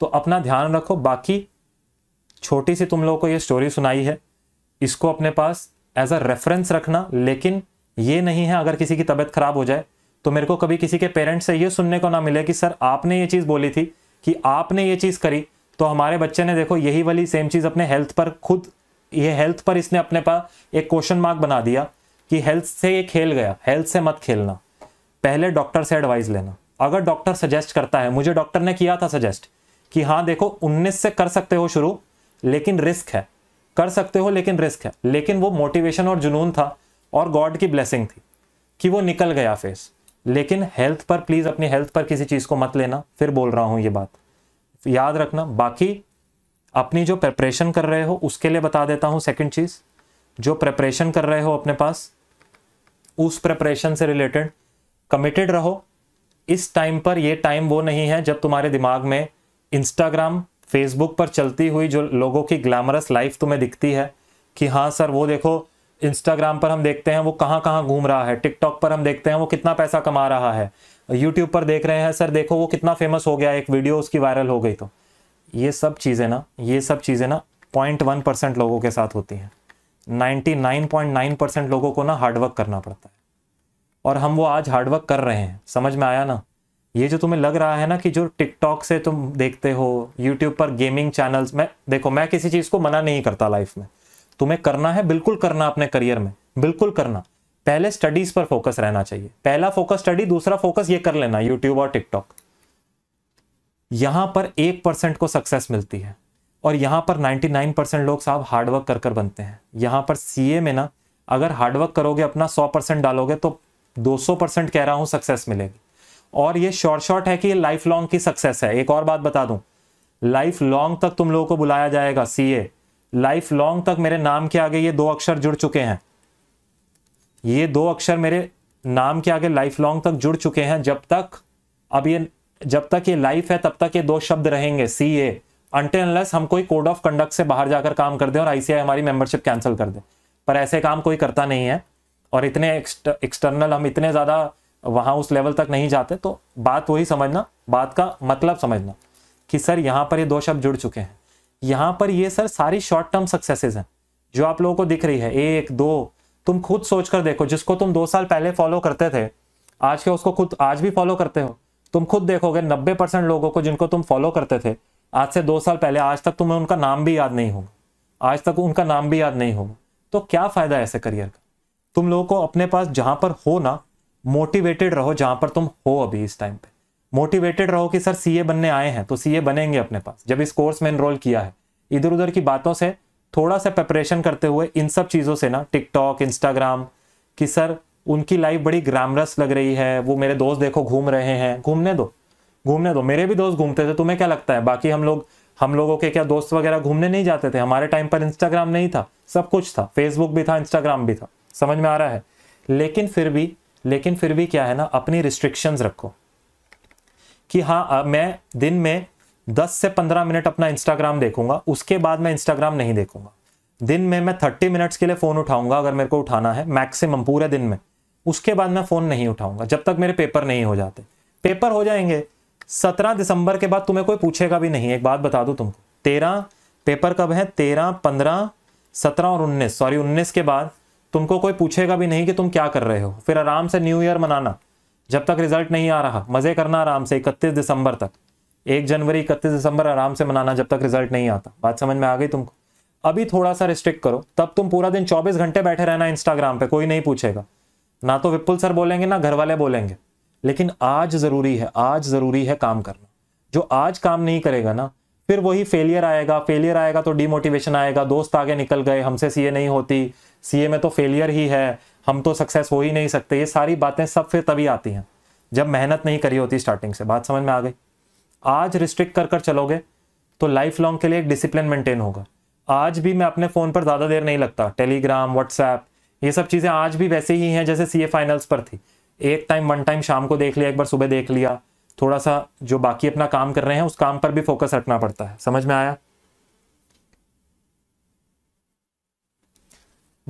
तो अपना ध्यान रखो बाकी छोटी सी तुम लोगों को ये स्टोरी सुनाई है इसको अपने पास एज अ रेफरेंस रखना लेकिन ये नहीं है अगर किसी की तबीयत खराब हो जाए तो मेरे को कभी किसी के पेरेंट्स से ये सुनने को ना मिले कि सर आपने ये चीज़ बोली थी कि आपने ये चीज़ करी तो हमारे बच्चे ने देखो यही वाली सेम चीज़ अपने हेल्थ पर खुद ये हेल्थ पर इसने अपने पास एक क्वेश्चन मार्क बना दिया कि हेल्थ से ये खेल गया हेल्थ से मत खेलना पहले डॉक्टर से एडवाइस लेना अगर डॉक्टर सजेस्ट करता है मुझे डॉक्टर ने किया था सजेस्ट कि हाँ देखो 19 से कर सकते हो शुरू लेकिन रिस्क है कर सकते हो लेकिन रिस्क है लेकिन वो मोटिवेशन और जुनून था और गॉड की ब्लेसिंग थी कि वो निकल गया फेस लेकिन हेल्थ पर प्लीज़ अपनी हेल्थ पर किसी चीज़ को मत लेना फिर बोल रहा हूं ये बात याद रखना बाकी अपनी जो प्रिपरेशन कर रहे हो उसके लिए बता देता हूं सेकंड चीज़ जो प्रेपरेशन कर रहे हो अपने पास उस प्रेपरेशन से रिलेटेड कमिटेड रहो इस टाइम पर यह टाइम वो नहीं है जब तुम्हारे दिमाग में इंस्टाग्राम फेसबुक पर चलती हुई जो लोगों की ग्लैमरस लाइफ तुम्हें दिखती है कि हाँ सर वो देखो इंस्टाग्राम पर हम देखते हैं वो कहाँ कहाँ घूम रहा है टिकटॉक पर हम देखते हैं वो कितना पैसा कमा रहा है यूट्यूब पर देख रहे हैं सर देखो वो कितना फेमस हो गया एक वीडियो उसकी वायरल हो गई तो ये सब चीज़ें ना ये सब चीज़ें ना पॉइंट वन परसेंट लोगों के साथ होती हैं 99.9 परसेंट लोगों को ना हार्डवर्क करना पड़ता है और हम वो आज हार्डवर्क कर रहे हैं समझ में आया ना ये जो तुम्हें लग रहा है ना कि जो टिकटॉक से तुम देखते हो यूट्यूब पर गेमिंग चैनल्स में देखो मैं किसी चीज़ को मना नहीं करता लाइफ में तुम्हें करना है बिल्कुल करना अपने करियर में बिल्कुल करना पहले स्टडीज पर फोकस रहना चाहिए पहला फोकस स्टडी दूसरा फोकस ये कर लेना यूट्यूब और टिकटॉक यहां पर एक परसेंट को सक्सेस मिलती है और यहाँ पर 99 परसेंट लोग साहब हार्डवर्क कर कर बनते हैं यहाँ पर सीए में ना अगर हार्डवर्क करोगे अपना 100 परसेंट डालोगे तो 200 परसेंट कह रहा हूँ सक्सेस मिलेगी और ये शॉर्ट शॉर्ट है कि ये लाइफ लॉन्ग की सक्सेस है एक और बात बता दूँ लाइफ लॉन्ग तक तुम लोगों को बुलाया जाएगा सी लाइफ लॉन्ग तक मेरे नाम के आगे ये दो अक्षर जुड़ चुके हैं ये दो अक्षर मेरे नाम के आगे लाइफ लॉन्ग तक जुड़ चुके हैं जब तक अब ये जब तक ये लाइफ है तब तक ये दो शब्द रहेंगे सी ए अनटेनलेस हम कोई कोड ऑफ कंडक्ट से बाहर जाकर काम कर दें और आईसीआई हमारी मेंबरशिप कैंसिल कर दे पर ऐसे काम कोई करता नहीं है और इतने एक्सटर्नल हम इतने ज़्यादा वहाँ उस लेवल तक नहीं जाते तो बात वही समझना बात का मतलब समझना कि सर यहाँ पर ये दो शब्द जुड़ चुके हैं यहाँ पर ये सर सारी शॉर्ट टर्म सक्सेसेस हैं जो आप लोगों को दिख रही है एक दो तुम खुद सोच कर देखो जिसको तुम दो साल पहले फॉलो करते थे आज के उसको खुद आज भी फॉलो करते हो तुम खुद देखोगे नब्बे परसेंट लोगों को जिनको तुम फॉलो करते थे आज से दो साल पहले आज तक तुम्हें उनका नाम भी याद नहीं होगा आज तक उनका नाम भी याद नहीं होगा तो क्या फ़ायदा ऐसे करियर का तुम लोगों को अपने पास जहां पर हो ना मोटिवेटेड रहो जहां पर तुम हो अभी इस टाइम पे मोटिवेटेड रहो कि सर सीए बनने आए हैं तो सीए बनेंगे अपने पास जब इस कोर्स में एनरोल किया है इधर उधर की बातों से थोड़ा सा प्रिपरेशन करते हुए इन सब चीज़ों से ना टिकटॉक इंस्टाग्राम कि सर उनकी लाइफ बड़ी ग्रामरस लग रही है वो मेरे दोस्त देखो घूम रहे हैं घूमने दो घूमने दो मेरे भी दोस्त घूमते थे तुम्हें क्या लगता है बाकी हम लोग हम लोगों के क्या दोस्त वगैरह घूमने नहीं जाते थे हमारे टाइम पर इंस्टाग्राम नहीं था सब कुछ था फेसबुक भी था इंस्टाग्राम भी था समझ में आ रहा है लेकिन फिर भी लेकिन फिर भी क्या है ना अपनी रिस्ट्रिक्शंस रखो कि हाँ मैं दिन में 10 से 15 मिनट अपना इंस्टाग्राम देखूंगा उसके बाद मैं इंस्टाग्राम नहीं देखूंगा दिन में मैं थर्टी मिनट्स के लिए फ़ोन उठाऊंगा अगर मेरे को उठाना है मैक्सिमम पूरे दिन में उसके बाद मैं फ़ोन नहीं उठाऊंगा जब तक मेरे पेपर नहीं हो जाते पेपर हो जाएंगे सत्रह दिसंबर के बाद तुम्हें कोई पूछेगा भी नहीं एक बात बता दो तुमको तेरह पेपर कब है तेरह पंद्रह सत्रह और उन्नीस सॉरी उन्नीस के बाद तुमको कोई पूछेगा भी नहीं कि तुम क्या कर रहे हो फिर आराम से न्यू ईयर मनाना जब तक रिजल्ट नहीं आ रहा मज़े करना आराम से इकतीस दिसंबर तक एक जनवरी इकतीस दिसंबर आराम से मनाना जब तक रिजल्ट नहीं आता बात समझ में आ गई तुमको अभी थोड़ा सा रिस्ट्रिक्ट करो तब तुम पूरा दिन चौबीस घंटे बैठे रहना इंस्टाग्राम पर कोई नहीं पूछेगा ना तो विपुल सर बोलेंगे ना घर वाले बोलेंगे लेकिन आज ज़रूरी है आज ज़रूरी है काम करना जो आज काम नहीं करेगा ना फिर वही फेलियर आएगा फेलियर आएगा तो डीमोटिवेशन आएगा दोस्त आगे निकल गए हमसे सीए नहीं होती सीए में तो फेलियर ही है हम तो सक्सेस हो ही नहीं सकते ये सारी बातें सब फिर तभी आती हैं जब मेहनत नहीं करी होती स्टार्टिंग से बात समझ में आ गई आज रिस्ट्रिक्ट कर कर चलोगे तो लाइफ लॉन्ग के लिए एक डिसिप्लिन मेंटेन होगा आज भी मैं अपने फ़ोन पर ज़्यादा देर नहीं लगता टेलीग्राम व्हाट्सएप ये सब चीज़ें आज भी वैसे ही हैं जैसे सी फाइनल्स पर थी एक टाइम वन टाइम शाम को देख लिया एक बार सुबह देख लिया थोड़ा सा जो बाकी अपना काम कर रहे हैं उस काम पर भी फोकस रखना पड़ता है समझ में आया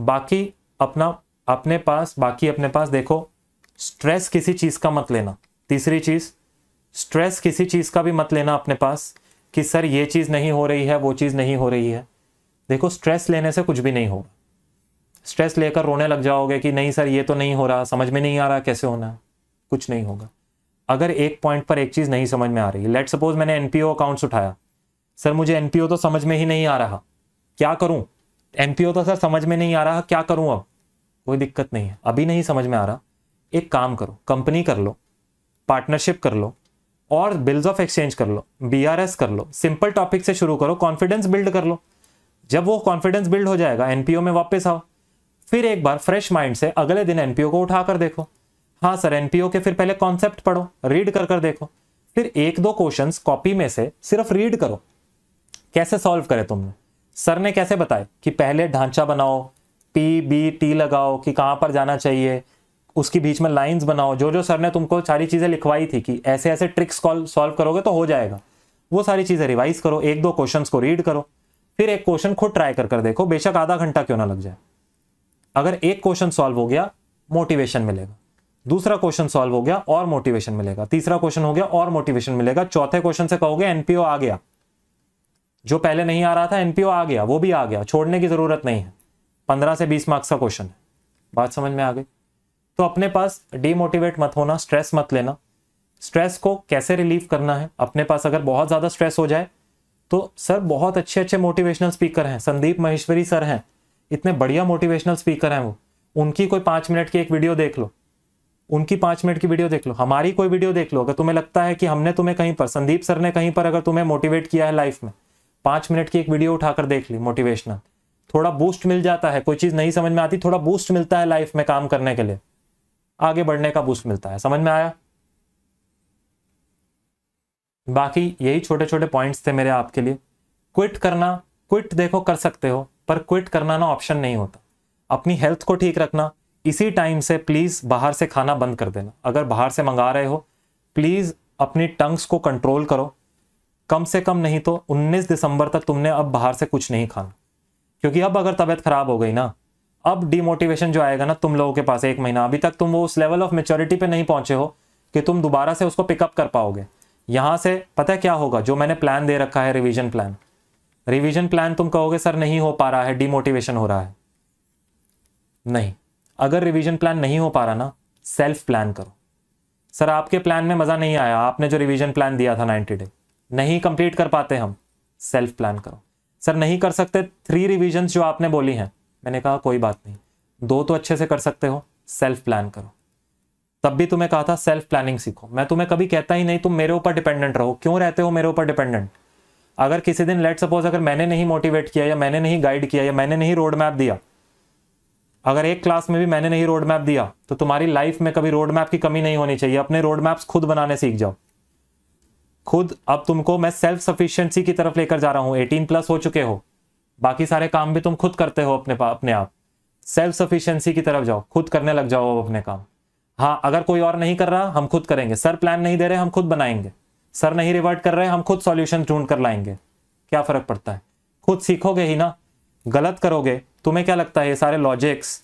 बाकी अपना अपने पास बाकी अपने पास देखो स्ट्रेस किसी चीज़ का मत लेना तीसरी चीज़ स्ट्रेस किसी चीज़ का भी मत लेना अपने पास कि सर ये चीज़ नहीं हो रही है वो चीज़ नहीं हो रही है देखो स्ट्रेस लेने से कुछ भी नहीं होगा स्ट्रेस लेकर रोने लग जाओगे कि नहीं सर ये तो नहीं हो रहा समझ में नहीं आ रहा कैसे होना कुछ नहीं होगा अगर एक पॉइंट पर एक चीज़ नहीं समझ में आ रही लेट सपोज मैंने एनपीओ अकाउंट्स उठाया सर मुझे एनपीओ तो समझ में ही नहीं आ रहा क्या करूं एनपीओ तो सर समझ में नहीं आ रहा क्या करूं अब कोई दिक्कत नहीं है अभी नहीं समझ में आ रहा एक काम करो कंपनी कर लो पार्टनरशिप कर लो और बिल्स ऑफ एक्सचेंज कर लो बी कर लो सिंपल टॉपिक से शुरू करो कॉन्फिडेंस बिल्ड कर लो जब वो कॉन्फिडेंस बिल्ड हो जाएगा एनपीओ में वापस आओ फिर एक बार फ्रेश माइंड से अगले दिन एनपीओ को उठाकर देखो हाँ सर एनपीओ के फिर पहले कॉन्सेप्ट पढ़ो रीड कर कर देखो फिर एक दो क्वेश्चन कॉपी में से सिर्फ रीड करो कैसे सॉल्व करे तुमने सर ने कैसे बताया कि पहले ढांचा बनाओ पी बी टी लगाओ कि कहाँ पर जाना चाहिए उसकी बीच में लाइंस बनाओ जो जो सर ने तुमको सारी चीज़ें लिखवाई थी कि ऐसे ऐसे ट्रिक्स कॉल सॉल्व करोगे तो हो जाएगा वो सारी चीज़ें रिवाइज करो एक दो क्वेश्चंस को रीड करो फिर एक क्वेश्चन खुद ट्राई कर कर देखो बेशक आधा घंटा क्यों ना लग जाए अगर एक क्वेश्चन सॉल्व हो गया मोटिवेशन मिलेगा दूसरा क्वेश्चन सॉल्व हो गया और मोटिवेशन मिलेगा तीसरा क्वेश्चन हो गया और मोटिवेशन मिलेगा चौथे क्वेश्चन से कहोगे एनपीओ आ गया जो पहले नहीं आ रहा था एनपीओ आ गया वो भी आ गया छोड़ने की जरूरत नहीं है पंद्रह से बीस मार्क्स का क्वेश्चन है बात समझ में आ गई तो अपने पास डीमोटिवेट मत होना स्ट्रेस मत लेना स्ट्रेस को कैसे रिलीव करना है अपने पास अगर बहुत ज्यादा स्ट्रेस हो जाए तो सर बहुत अच्छे अच्छे मोटिवेशनल स्पीकर हैं संदीप महेश्वरी सर हैं इतने बढ़िया मोटिवेशनल स्पीकर हैं वो उनकी कोई पाँच मिनट की एक वीडियो देख लो उनकी पाँच मिनट की वीडियो देख लो हमारी कोई वीडियो देख लो अगर तुम्हें लगता है कि हमने तुम्हें कहीं पर संदीप सर ने कहीं पर अगर तुम्हें मोटिवेट किया है लाइफ में पाँच मिनट की एक वीडियो उठाकर देख ली मोटिवेशनल थोड़ा बूस्ट मिल जाता है कोई चीज़ नहीं समझ में आती थोड़ा बूस्ट मिलता है लाइफ में काम करने के लिए आगे बढ़ने का बूस्ट मिलता है समझ में आया बाकी यही छोटे छोटे पॉइंट्स थे मेरे आपके लिए क्विट करना क्विट देखो कर सकते हो पर क्विट करना ना ऑप्शन नहीं होता अपनी हेल्थ को ठीक रखना इसी टाइम से प्लीज़ बाहर से खाना बंद कर देना अगर बाहर से मंगा रहे हो प्लीज़ अपनी टंग्स को कंट्रोल करो कम से कम नहीं तो 19 दिसंबर तक तुमने अब बाहर से कुछ नहीं खाना क्योंकि अब अगर तबीयत ख़राब हो गई ना अब डिमोटिवेशन जो आएगा ना तुम लोगों के पास एक महीना अभी तक तुम वो उस लेवल ऑफ मेचोरिटी पे नहीं पहुंचे हो कि तुम दोबारा से उसको पिकअप कर पाओगे यहाँ से पता है क्या होगा जो मैंने प्लान दे रखा है रिविजन प्लान रिवीजन प्लान तुम कहोगे सर नहीं हो पा रहा है डिमोटिवेशन हो रहा है नहीं अगर रिवीजन प्लान नहीं हो पा रहा ना सेल्फ प्लान करो सर आपके प्लान में मज़ा नहीं आया आपने जो रिवीजन प्लान दिया था नाइनटी डे नहीं कंप्लीट कर पाते हम सेल्फ प्लान करो सर नहीं कर सकते थ्री रिविजन जो आपने बोली हैं मैंने कहा कोई बात नहीं दो तो अच्छे से कर सकते हो सेल्फ प्लान करो तब भी तुम्हें कहा था सेल्फ प्लानिंग सीखो मैं तुम्हें कभी कहता ही नहीं तुम मेरे ऊपर डिपेंडेंट रहो क्यों रहते हो मेरे ऊपर डिपेंडेंट अगर किसी दिन लेट सपोज अगर मैंने नहीं मोटिवेट किया या मैंने नहीं गाइड किया या मैंने नहीं रोड मैप दिया अगर एक क्लास में भी मैंने नहीं रोड मैप दिया तो तुम्हारी लाइफ में कभी रोड मैप की कमी नहीं होनी चाहिए अपने रोड मैप्स खुद बनाने सीख जाओ खुद अब तुमको मैं सेल्फ सफिशियंसी की तरफ लेकर जा रहा हूं एटीन प्लस हो चुके हो बाकी सारे काम भी तुम खुद करते हो अपने अपने आप सेल्फ सफिशियंसी की तरफ जाओ खुद करने लग जाओ अपने काम हाँ अगर कोई और नहीं कर रहा हम खुद करेंगे सर प्लान नहीं दे रहे हम खुद बनाएंगे सर नहीं रिवर्ट कर रहे हम खुद सॉल्यूशन ढूंढ कर लाएंगे क्या फ़र्क पड़ता है खुद सीखोगे ही ना गलत करोगे तुम्हें क्या लगता है ये सारे लॉजिक्स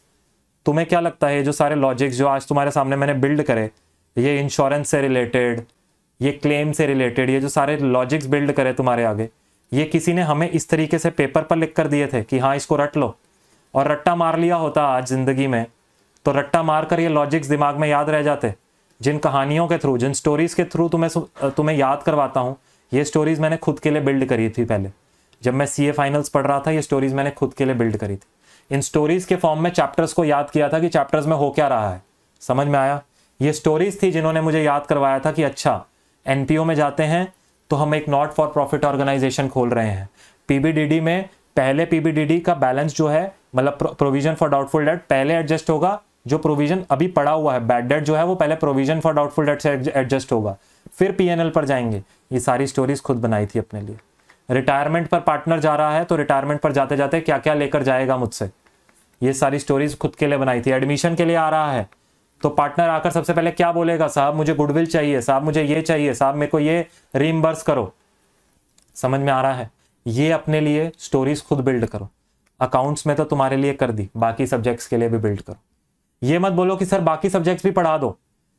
तुम्हें क्या लगता है जो सारे लॉजिक्स जो आज तुम्हारे सामने मैंने बिल्ड करे ये इंश्योरेंस से रिलेटेड ये क्लेम से रिलेटेड ये जो सारे लॉजिक्स बिल्ड करे तुम्हारे आगे ये किसी ने हमें इस तरीके से पेपर पर लिख कर दिए थे कि हाँ इसको रट लो और रट्टा मार लिया होता आज ज़िंदगी में तो रट्टा मार कर ये लॉजिक्स दिमाग में याद रह जाते जिन कहानियों के थ्रू जिन स्टोरीज़ के थ्रू तुम्हें तुम्हें याद करवाता हूँ ये स्टोरीज़ मैंने खुद के लिए बिल्ड करी थी पहले जब मैं सी फाइनल्स पढ़ रहा था ये स्टोरीज़ मैंने खुद के लिए बिल्ड करी थी इन स्टोरीज़ के फॉर्म में चैप्टर्स को याद किया था कि चैप्टर्स में हो क्या रहा है समझ में आया ये स्टोरीज़ थी जिन्होंने मुझे याद करवाया था कि अच्छा एन में जाते हैं तो हम एक नॉट फॉर प्रॉफिट ऑर्गेनाइजेशन खोल रहे हैं पी में पहले पी का बैलेंस जो है मतलब प्रोविजन फॉर डाउटफुल डेट पहले एडजस्ट होगा जो प्रोविजन अभी पड़ा हुआ है बैड डेट जो है वो पहले प्रोविजन फॉर डाउटफुल डेट से एडजस्ट होगा फिर पीएनएल पर जाएंगे ये सारी स्टोरीज खुद बनाई थी अपने लिए रिटायरमेंट पर पार्टनर जा रहा है तो रिटायरमेंट पर जाते जाते क्या क्या लेकर जाएगा मुझसे ये सारी स्टोरीज खुद के लिए बनाई थी एडमिशन के लिए आ रहा है तो पार्टनर आकर सबसे पहले क्या बोलेगा साहब मुझे गुडविल चाहिए साहब मुझे ये चाहिए साहब मेरे को ये रिमबर्स करो समझ में आ रहा है ये अपने लिए स्टोरीज खुद बिल्ड करो अकाउंट्स में तो तुम्हारे लिए कर दी बाकी सब्जेक्ट्स के लिए भी बिल्ड करो ये मत बोलो कि सर बाकी सब्जेक्ट्स भी पढ़ा दो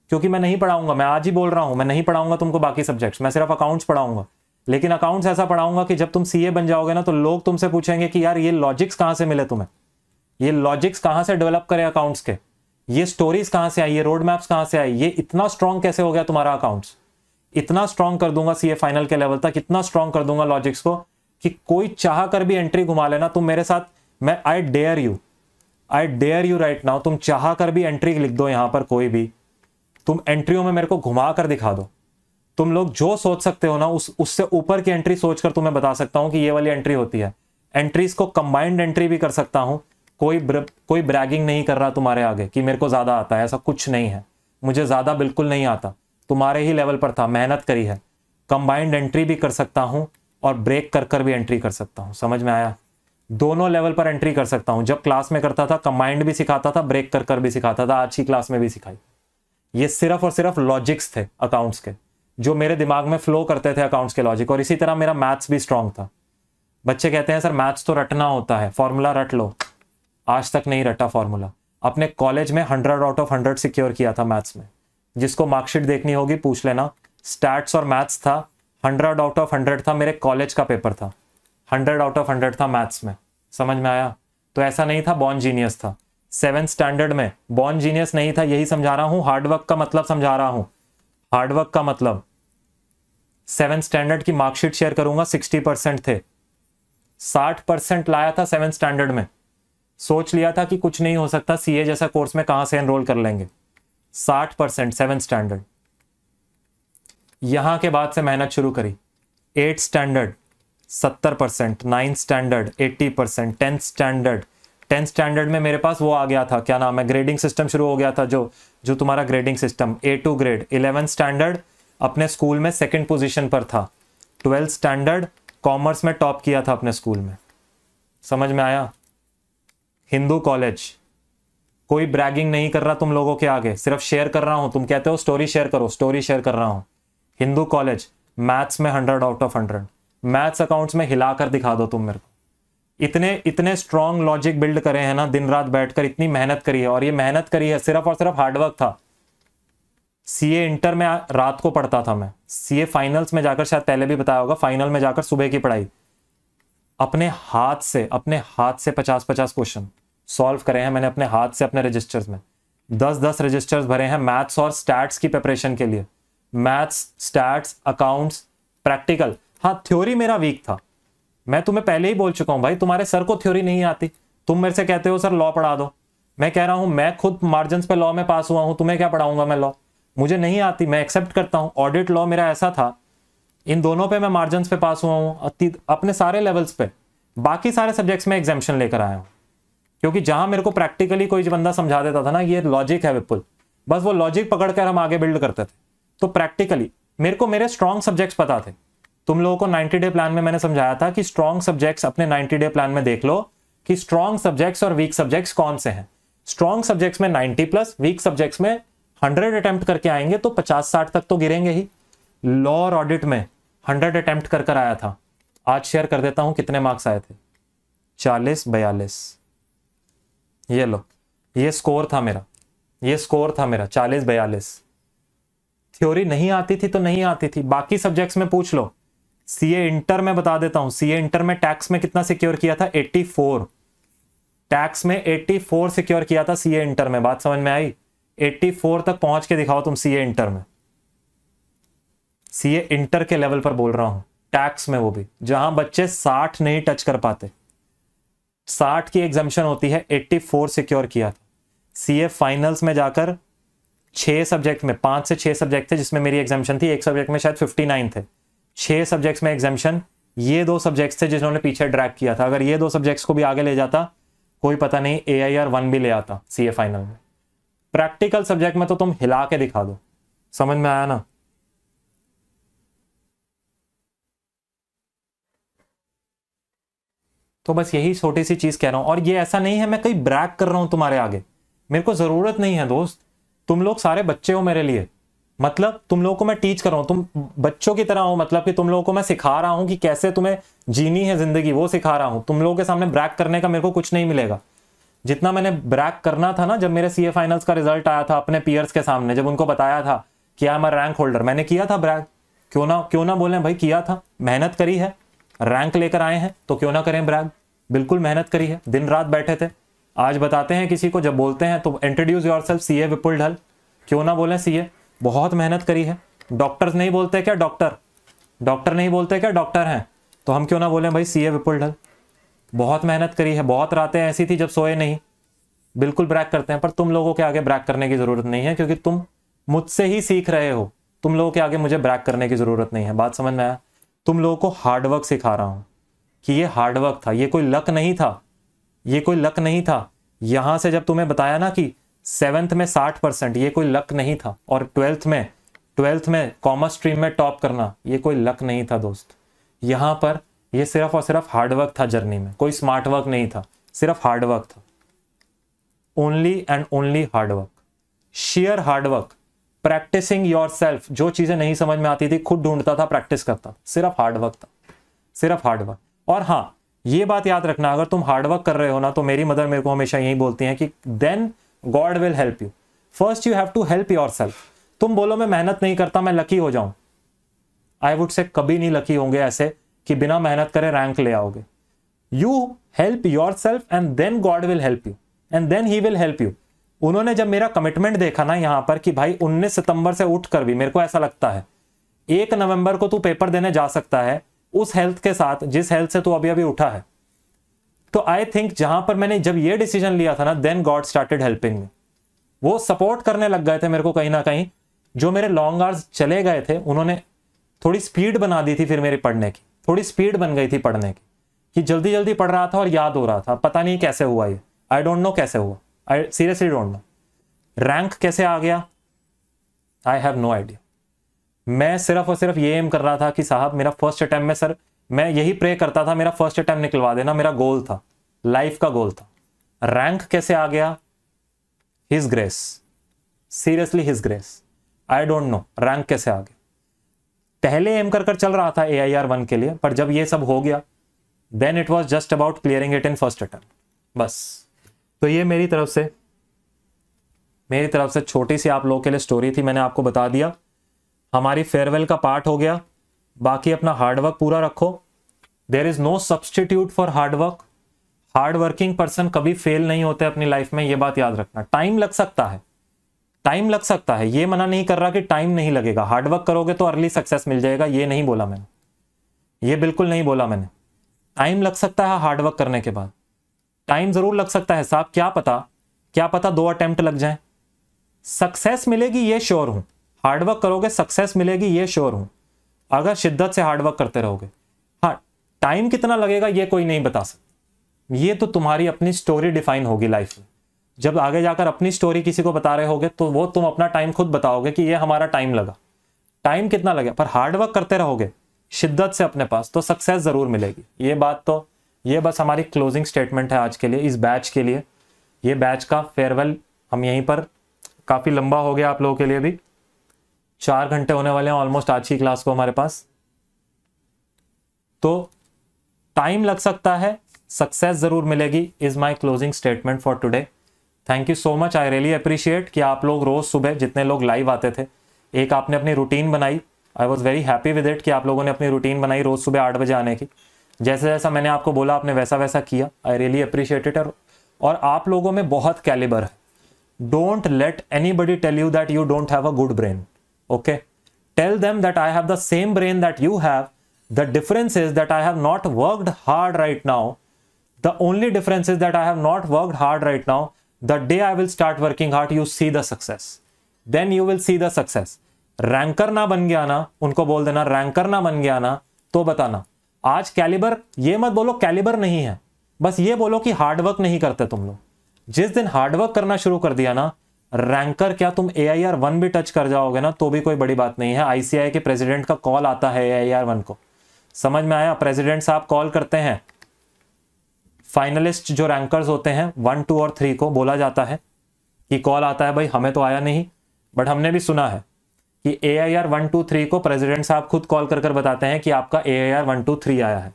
क्योंकि मैं नहीं पढ़ाऊंगा मैं आज ही बोल रहा हूं मैं नहीं पढ़ाऊंगा तुमको बाकी सब्जेक्ट्स मैं सिर्फ अकाउंट्स पढ़ाऊंगा लेकिन अकाउंट्स ऐसा पढ़ाऊंगा कि जब तुम सीए बन जाओगे ना तो लोग तुमसे पूछेंगे कि यार ये लॉजिक्स कहां से मिले तुम्हें ये लॉजिक्स कहां से डेवलप करे अकाउंट्स के ये स्टोरीज कहां से आई ये रोड मैप्स कहां से आई ये इतना स्ट्रांग कैसे हो गया तुम्हारा अकाउंट्स इतना स्ट्रांग कर दूंगा सीए फाइनल के लेवल तक इतना स्ट्रांग कर दूंगा लॉजिक्स को कि कोई चाह कर भी एंट्री घुमा लेना तुम मेरे साथ मैं I dare you I dare you right now तुम चाह कर भी एंट्री लिख दो यहाँ पर कोई भी तुम एंट्रियों में मेरे को घुमा कर दिखा दो तुम लोग जो सोच सकते हो ना उस उससे ऊपर की एंट्री सोचकर तुम्हें बता सकता हूं कि ये वाली एंट्री होती है एंट्रीज को कंबाइंड एंट्री भी कर सकता हूँ कोई ब्र, कोई ब्रैगिंग नहीं कर रहा तुम्हारे आगे कि मेरे को ज़्यादा आता है ऐसा कुछ नहीं है मुझे ज़्यादा बिल्कुल नहीं आता तुम्हारे ही लेवल पर था मेहनत करी है कंबाइंड एंट्री भी कर सकता हूँ और ब्रेक कर कर भी एंट्री कर सकता हूँ समझ में आया दोनों लेवल पर एंट्री कर सकता हूं जब क्लास में करता था कंबाइंड भी सिखाता था ब्रेक कर कर भी सिखाता था आज की क्लास में भी सिखाई ये सिर्फ और सिर्फ लॉजिक्स थे अकाउंट्स के जो मेरे दिमाग में फ्लो करते थे अकाउंट्स के लॉजिक और इसी तरह मेरा मैथ्स भी स्ट्रांग था बच्चे कहते हैं सर मैथ्स तो रटना होता है फॉर्मूला रट लो आज तक नहीं रटा फॉर्मूला अपने कॉलेज में hundred out of hundred secure किया था मैथ्स में जिसको मार्कशीट देखनी होगी पूछ लेना स्टैट्स और मैथ्स था हंड्रेड आउट ऑफ हंड्रेड था मेरे कॉलेज का पेपर था हंड्रेड आउट ऑफ हंड्रेड था मैथ्स में समझ में आया तो ऐसा नहीं था बॉन जीनियस था सेवन स्टैंडर्ड में बॉन जीनियस नहीं था यही समझा रहा हूं हार्डवर्क का मतलब समझा रहा हूं हार्डवर्क का मतलब सेवन स्टैंडर्ड की मार्कशीट शेयर करूंगा सिक्सटी परसेंट थे साठ परसेंट लाया था सेवन स्टैंडर्ड में सोच लिया था कि कुछ नहीं हो सकता सीए जैसा कोर्स में कहां से एनरोल कर लेंगे साठ परसेंट सेवन स्टैंडर्ड यहां के बाद से मेहनत शुरू करी एट स्टैंडर्ड सत्तर percent ninth standard eighty percent tenth standard tenth standard में मेरे पास वो आ गया था क्या नाम है ग्रेडिंग सिस्टम शुरू हो गया था जो जो तुम्हारा grading system A two grade eleventh standard अपने स्कूल में सेकेंड पोजिशन पर था ट्वेल्थ स्टैंडर्ड कॉमर्स में टॉप किया था अपने स्कूल में समझ में आया हिंदू कॉलेज कोई ब्रैगिंग नहीं कर रहा तुम लोगों के आगे सिर्फ शेयर कर रहा हूं तुम कहते हो स्टोरी शेयर करो स्टोरी शेयर कर रहा हूं हिंदू कॉलेज मैथ्स में hundred out of hundred maths accounts में हिलाकर दिखा दो तुम मेरे को इतने इतने स्ट्रांग लॉजिक बिल्ड करे हैं ना दिन रात बैठकर इतनी मेहनत करी है और ये मेहनत करी है सिर्फ और सिर्फ हार्डवर्क था सीए इंटर में रात को पढ़ता था मैं सीए फाइनल्स में जाकर शायद पहले भी बताया होगा फाइनल में जाकर सुबह की पढ़ाई अपने हाथ से अपने हाथ से पचास पचास क्वेश्चन सॉल्व करे हैं मैंने अपने हाथ से अपने रजिस्टर्स में दस दस रजिस्टर्स भरे हैं मैथ्स और स्टैट्स की प्रिपरेशन के लिए मैथ्स स्टैट्स अकाउंट्स प्रैक्टिकल हाँ थ्योरी मेरा वीक था मैं तुम्हें पहले ही बोल चुका हूं भाई तुम्हारे सर को थ्योरी नहीं आती तुम मेरे से कहते हो सर लॉ पढ़ा दो मैं कह रहा हूं मैं खुद मार्जिन पे लॉ में पास हुआ हूँ तुम्हें क्या पढ़ाऊंगा मैं लॉ मुझे नहीं आती मैं एक्सेप्ट करता हूँ ऑडिट लॉ मेरा ऐसा था इन दोनों पे मैं मार्जिन पे पास हुआ हूँ अपने सारे लेवल्स पे बाकी सारे सब्जेक्ट्स में एग्जामेशन लेकर आया हूँ क्योंकि जहां मेरे को प्रैक्टिकली कोई बंदा समझा देता था ना ये लॉजिक है विपुल बस वो लॉजिक पकड़ कर हम आगे बिल्ड करते थे तो प्रैक्टिकली मेरे को मेरे स्ट्रॉन्ग सब्जेक्ट्स पता थे तुम लोगों को 90 डे प्लान में मैंने समझाया था कि स्ट्रॉन्ग सब्जेक्ट्स अपने 90 डे प्लान में देख लो कि स्ट्रॉन्ग सब्जेक्ट्स और वीक सब्जेक्ट्स कौन से हैं स्ट्रॉन्ग सब्जेक्ट्स में 90 प्लस वीक सब्जेक्ट्स में 100 अटेम्प्ट करके आएंगे तो 50-60 तक तो गिरेंगे ही लॉ और ऑडिट में 100 अटेम्प्ट कर कर आया था आज शेयर कर देता हूं कितने मार्क्स आए थे चालीस बयालीस ये लो ये स्कोर था मेरा ये स्कोर था मेरा चालीस बयालीस थ्योरी नहीं आती थी तो नहीं आती थी बाकी सब्जेक्ट्स में पूछ लो सीए इंटर में बता देता हूं सीए इंटर में टैक्स में कितना सिक्योर किया था 84 टैक्स में 84 सिक्योर किया था सीए इंटर में बात समझ में आई 84 तक पहुंच के दिखाओ तुम सीए इंटर में सीए इंटर के लेवल पर बोल रहा हूं टैक्स में वो भी जहां बच्चे 60 नहीं टच कर पाते 60 की एग्जामिशन होती है 84 सिक्योर किया था सीए फाइनल्स में जाकर छह सब्जेक्ट में पांच से छह सब्जेक्ट थे जिसमें मेरी एग्जामिशन थी एक सब्जेक्ट में शायद नाइन थे छह सब्जेक्ट्स में एग्जामिशन ये दो सब्जेक्ट्स थे जिन्होंने पीछे ड्रैक किया था अगर ये दो सब्जेक्ट्स को भी आगे ले जाता कोई पता नहीं ए आई आर वन भी ले आता सी ए फाइनल में प्रैक्टिकल सब्जेक्ट में तो तुम हिला के दिखा दो समझ में आया ना तो बस यही छोटी सी चीज कह रहा हूं और ये ऐसा नहीं है मैं कहीं ब्रैक कर रहा हूं तुम्हारे आगे मेरे को जरूरत नहीं है दोस्त तुम लोग सारे बच्चे हो मेरे लिए मतलब तुम लोगों को मैं टीच कर रहा हूँ तुम बच्चों की तरह हो मतलब कि तुम लोगों को मैं सिखा रहा हूँ कि कैसे तुम्हें जीनी है जिंदगी वो सिखा रहा हूँ तुम लोगों के सामने ब्रैक करने का मेरे को कुछ नहीं मिलेगा जितना मैंने ब्रैक करना था ना जब मेरे सी फाइनल्स का रिजल्ट आया था अपने पीयर्स के सामने जब उनको बताया था कि आई एम रैंक होल्डर मैंने किया था ब्रैक क्यों ना क्यों ना बोले भाई किया था मेहनत करी है रैंक लेकर आए हैं तो क्यों ना करें ब्रैग बिल्कुल मेहनत करी है दिन रात बैठे थे आज बताते हैं किसी को जब बोलते हैं तो introduce your self C A Vipul ढल क्यों ना बोले सी ए बहुत मेहनत करी है डॉक्टर्स नहीं बोलते क्या डॉक्टर डॉक्टर नहीं बोलते क्या डॉक्टर हैं तो हम क्यों ना बोलें भाई सी ए विपुल ढल बहुत मेहनत करी है बहुत रातें ऐसी थी जब सोए नहीं बिल्कुल ब्रैक करते हैं पर तुम लोगों के आगे ब्रैक करने की ज़रूरत नहीं है क्योंकि तुम मुझसे ही सीख रहे हो तुम लोगों के आगे मुझे ब्रैक करने की ज़रूरत नहीं है बात समझ में आया तुम लोगों को हार्डवर्क सिखा रहा हूँ कि ये हार्डवर्क था ये कोई लक नहीं था ये कोई लक नहीं था यहाँ से जब तुम्हें बताया ना कि सेवेंथ में साठ परसेंट ये कोई लक नहीं था और ट्वेल्थ में ट्वेल्थ में कॉमर्स स्ट्रीम में टॉप करना ये कोई लक नहीं था दोस्त यहाँ पर ये सिर्फ और सिर्फ हार्डवर्क था जर्नी में कोई स्मार्ट वर्क नहीं था सिर्फ हार्डवर्क था only and only hard work sheer hard work practicing your self जो चीज़ें नहीं समझ में आती थी खुद ढूंढता था प्रैक्टिस करता सिर्फ हार्डवर्क था सिर्फ हार्डवर्क और हाँ ये बात याद रखना अगर तुम हार्डवर्क कर रहे हो ना तो मेरी मदर मेरे को हमेशा यही बोलती हैं कि then God will help you first you have to help your self तुम बोलो मैं मेहनत नहीं करता मैं लकी हो जाऊं आई वुड से कभी नहीं लकी होंगे ऐसे कि बिना मेहनत करे रैंक ले आओगे you help your self and then God will help you and then he will help you उन्होंने जब मेरा कमिटमेंट देखा ना यहां पर कि भाई 19 सितंबर से उठ कर भी मेरे को ऐसा लगता है एक नवंबर को तू पेपर देने जा सकता है उस हेल्थ के साथ जिस हेल्थ से तू अभी अभी उठा है तो आई थिंक जहां पर मैंने जब ये डिसीजन लिया था ना then God started helping me वो सपोर्ट करने लग गए थे मेरे को कहीं ना कहीं जो मेरे लॉन्ग आर्स चले गए थे उन्होंने थोड़ी स्पीड बना दी थी फिर मेरे पढ़ने की थोड़ी स्पीड बन गई थी पढ़ने की कि जल्दी जल्दी पढ़ रहा था और याद हो रहा था पता नहीं कैसे हुआ ये आई डोंट नो कैसे हुआ I seriously don't know rank कैसे आ गया आई हैव नो आइडिया मैं सिर्फ और सिर्फ ये एम कर रहा था कि साहब मेरा फर्स्ट अटैम्प्ट में सर मैं यही प्रे करता था मेरा फर्स्ट अटैम्प्ट निकलवा देना मेरा गोल था लाइफ का गोल था रैंक कैसे आ गया his grace seriously his grace I don't know rank कैसे आ गया पहले एम कर कर चल रहा था ए आई आर वन के लिए पर जब ये सब हो गया then it was just about clearing it in first attempt बस तो ये मेरी तरफ से मेरी तरफ से छोटी सी आप लोगों के लिए स्टोरी थी मैंने आपको बता दिया हमारी फेयरवेल का पार्ट हो गया बाकी अपना हार्डवर्क पूरा रखो there is no substitute for hard work hard working person कभी फेल नहीं होते अपनी लाइफ में ये बात याद रखना टाइम लग सकता है टाइम लग सकता है ये मना नहीं कर रहा कि टाइम नहीं लगेगा हार्डवर्क करोगे तो अर्ली सक्सेस मिल जाएगा ये नहीं बोला मैंने ये बिल्कुल नहीं बोला मैंने टाइम लग सकता है हार्डवर्क करने के बाद टाइम जरूर लग सकता है साहब क्या पता क्या पता दो अटेम्प्ट लग जाए सक्सेस मिलेगी ये श्योर हूं हार्डवर्क करोगे सक्सेस मिलेगी ये श्योर हूं अगर शिद्दत से हार्डवर्क करते रहोगे हाँ टाइम कितना लगेगा ये कोई नहीं बता सकता ये तो तुम्हारी अपनी स्टोरी डिफाइन होगी लाइफ में जब आगे जाकर अपनी स्टोरी किसी को बता रहे होगे तो वो तुम अपना टाइम खुद बताओगे कि ये हमारा टाइम लगा टाइम कितना लगे पर हार्डवर्क करते रहोगे शिद्दत से अपने पास तो सक्सेस ज़रूर मिलेगी ये बात तो ये बस हमारी क्लोजिंग स्टेटमेंट है आज के लिए इस बैच के लिए ये बैच का फेयरवेल हम यहीं पर काफ़ी लंबा हो गया आप लोगों के लिए भी चार घंटे होने वाले हैं ऑलमोस्ट आज की क्लास को हमारे पास तो टाइम लग सकता है सक्सेस जरूर मिलेगी is my closing statement for today thank you so much I really appreciate कि आप लोग रोज सुबह जितने लोग लाइव आते थे एक आपने अपनी रूटीन बनाई I was very happy with it कि आप लोगों ने अपनी रूटीन बनाई रोज सुबह आठ बजे आने की जैसे जैसा मैंने आपको बोला आपने वैसा वैसा किया आई रियली अप्रिशिएट इट और आप लोगों में बहुत कैलिबर है don't let anybody tell you that you don't have a good brain Okay. Tell them that I have the same brain that you have. The difference is that I have not worked hard right now. The only difference is that I have not worked hard right now. The day I will start working hard, you see the success. Then you will see the success. Ranker ना बन गया ना उनको बोल देना ranker ना बन गया ना तो बताना आज कैलिबर ये मत बोलो कैलिबर नहीं है बस ये बोलो कि हार्डवर्क नहीं करते तुम लोग जिस दिन हार्डवर्क करना शुरू कर दिया ना रैंकर क्या तुम ए आई आर वन भी टच कर जाओगे ना तो भी कोई बड़ी बात नहीं है आईसीआई के प्रेसिडेंट का कॉल आता है ए आई आर वन को समझ में आया प्रेसिडेंट साहब कॉल करते हैं फाइनलिस्ट जो रैंकर्स होते हैं वन टू और थ्री को बोला जाता है कि कॉल आता है भाई हमें तो आया नहीं बट हमने भी सुना है कि A I R one two three को प्रेसिडेंट साहब खुद कॉल कर कर बताते हैं कि आपका A I R one two three आया है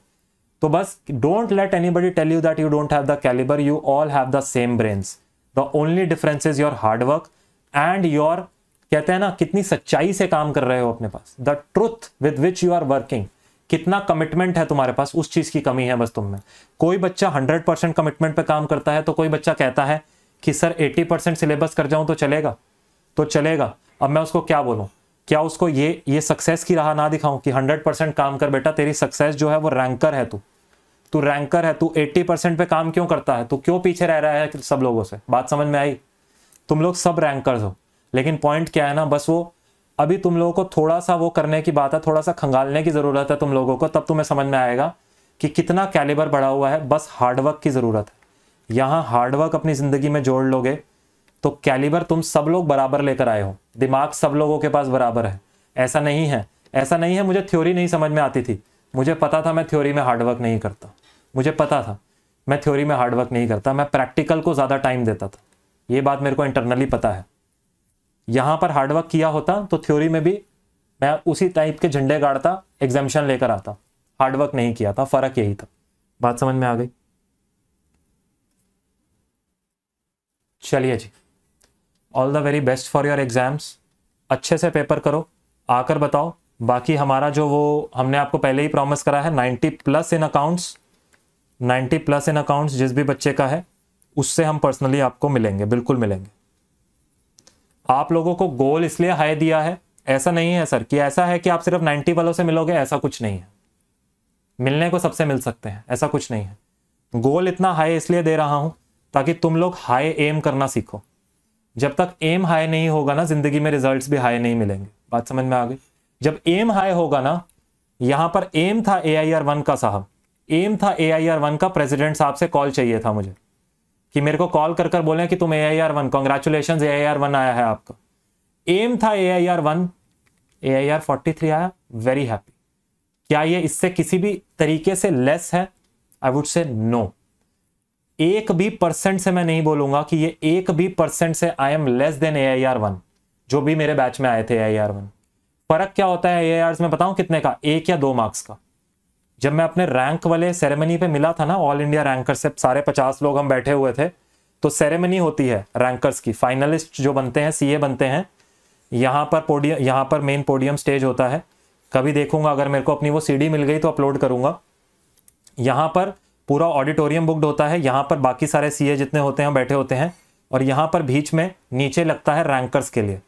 तो बस don't let anybody tell you that you don't have the calibre you all have the same brains the only difference is your hard work and your कहते हैं ना कितनी सच्चाई से काम कर रहे हो अपने पास the truth with which you are working कितना कमिटमेंट है तुम्हारे पास उस चीज की कमी है बस तुम में कोई बच्चा हंड्रेड परसेंट कमिटमेंट पे काम करता है तो कोई बच्चा कहता है कि सर 80 परसेंट सिलेबस कर जाऊं तो चलेगा तो चलेगा अब मैं उसको क्या बोलूँ क्या उसको ये ये सक्सेस की राह ना दिखाऊं कि हंड्रेड परसेंट काम कर बेटा तेरी सक्सेस जो है वो रैंकर है तू तू रैंकर है तू 80 परसेंट पे काम क्यों करता है तू क्यों पीछे रह रहा है सब लोगों से बात समझ में आई तुम लोग सब रैंकर हो लेकिन पॉइंट क्या है ना बस वो अभी तुम लोगों को थोड़ा सा वो करने की बात है थोड़ा सा खंगालने की ज़रूरत है तुम लोगों को तब तुम्हें समझ में आएगा कि कितना कैलिबर बढ़ा हुआ है बस हार्डवर्क की ज़रूरत है यहाँ हार्डवर्क अपनी ज़िंदगी में जोड़ लोगे तो कैलिबर तुम सब लोग बराबर लेकर आए हो दिमाग सब लोगों के पास बराबर है ऐसा नहीं है ऐसा नहीं है मुझे थ्योरी नहीं समझ में आती थी मुझे पता था मैं थ्योरी में हार्डवर्क नहीं करता मुझे पता था मैं थ्योरी में हार्डवर्क नहीं करता मैं प्रैक्टिकल को ज़्यादा टाइम देता था ये बात मेरे को इंटरनली पता है यहाँ पर हार्डवर्क किया होता तो थ्योरी में भी मैं उसी टाइप के झंडे गाड़ता एग्जामेशन लेकर आता हार्डवर्क नहीं किया था फ़र्क यही था बात समझ में आ गई चलिए जी all the very best for your exams अच्छे से पेपर करो आकर बताओ बाकी हमारा जो वो हमने आपको पहले ही प्रॉमिस करा है 90 plus in accounts 90 plus in accounts जिस भी बच्चे का है उससे हम पर्सनली आपको मिलेंगे बिल्कुल मिलेंगे आप लोगों को गोल इसलिए हाई दिया है ऐसा नहीं है सर कि ऐसा है कि आप सिर्फ 90 वालों से मिलोगे ऐसा कुछ नहीं है मिलने को सबसे मिल सकते हैं ऐसा कुछ नहीं है गोल इतना हाई इसलिए दे रहा हूं ताकि तुम लोग हाई एम करना सीखो जब तक एम हाई नहीं होगा ना जिंदगी में रिजल्ट्स भी हाई नहीं मिलेंगे बात समझ में आ गई जब एम हाई होगा ना यहां पर एम था ए आई आर वन का साहब एम था ए आई आर वन का प्रेसिडेंट साहब से कॉल चाहिए था मुझे कि मेरे को कॉल कर कर बोले कि तुम A I R one congratulation A I R one आया है आपका एम था A I R one A I R forty three आया वेरी हैप्पी क्या ये इससे किसी भी तरीके से लेस है आई वुड से नो एक भी परसेंट से मैं नहीं बोलूंगा कि ये एक भी परसेंट से I am less than A I R one जो भी मेरे बैच में आए थे ए आई आर वन फर्क क्या होता है ए यार्स में बताऊं कितने का एक या दो मार्क्स का जब मैं अपने रैंक वाले सेरेमनी पे मिला था ना ऑल इंडिया रैंकर से सारे पचास लोग हम बैठे हुए थे तो सेरेमनी होती है रैंकर्स की फाइनलिस्ट जो बनते हैं सीए बनते हैं यहाँ पर पोडियम यहाँ पर मेन पोडियम स्टेज होता है कभी देखूंगा अगर मेरे को अपनी वो सीडी मिल गई तो अपलोड करूंगा यहाँ पर पूरा ऑडिटोरियम बुकड होता है यहाँ पर बाकी सारे सी जितने होते हैं बैठे होते हैं और यहाँ पर बीच में नीचे लगता है रैंकर्स के लिए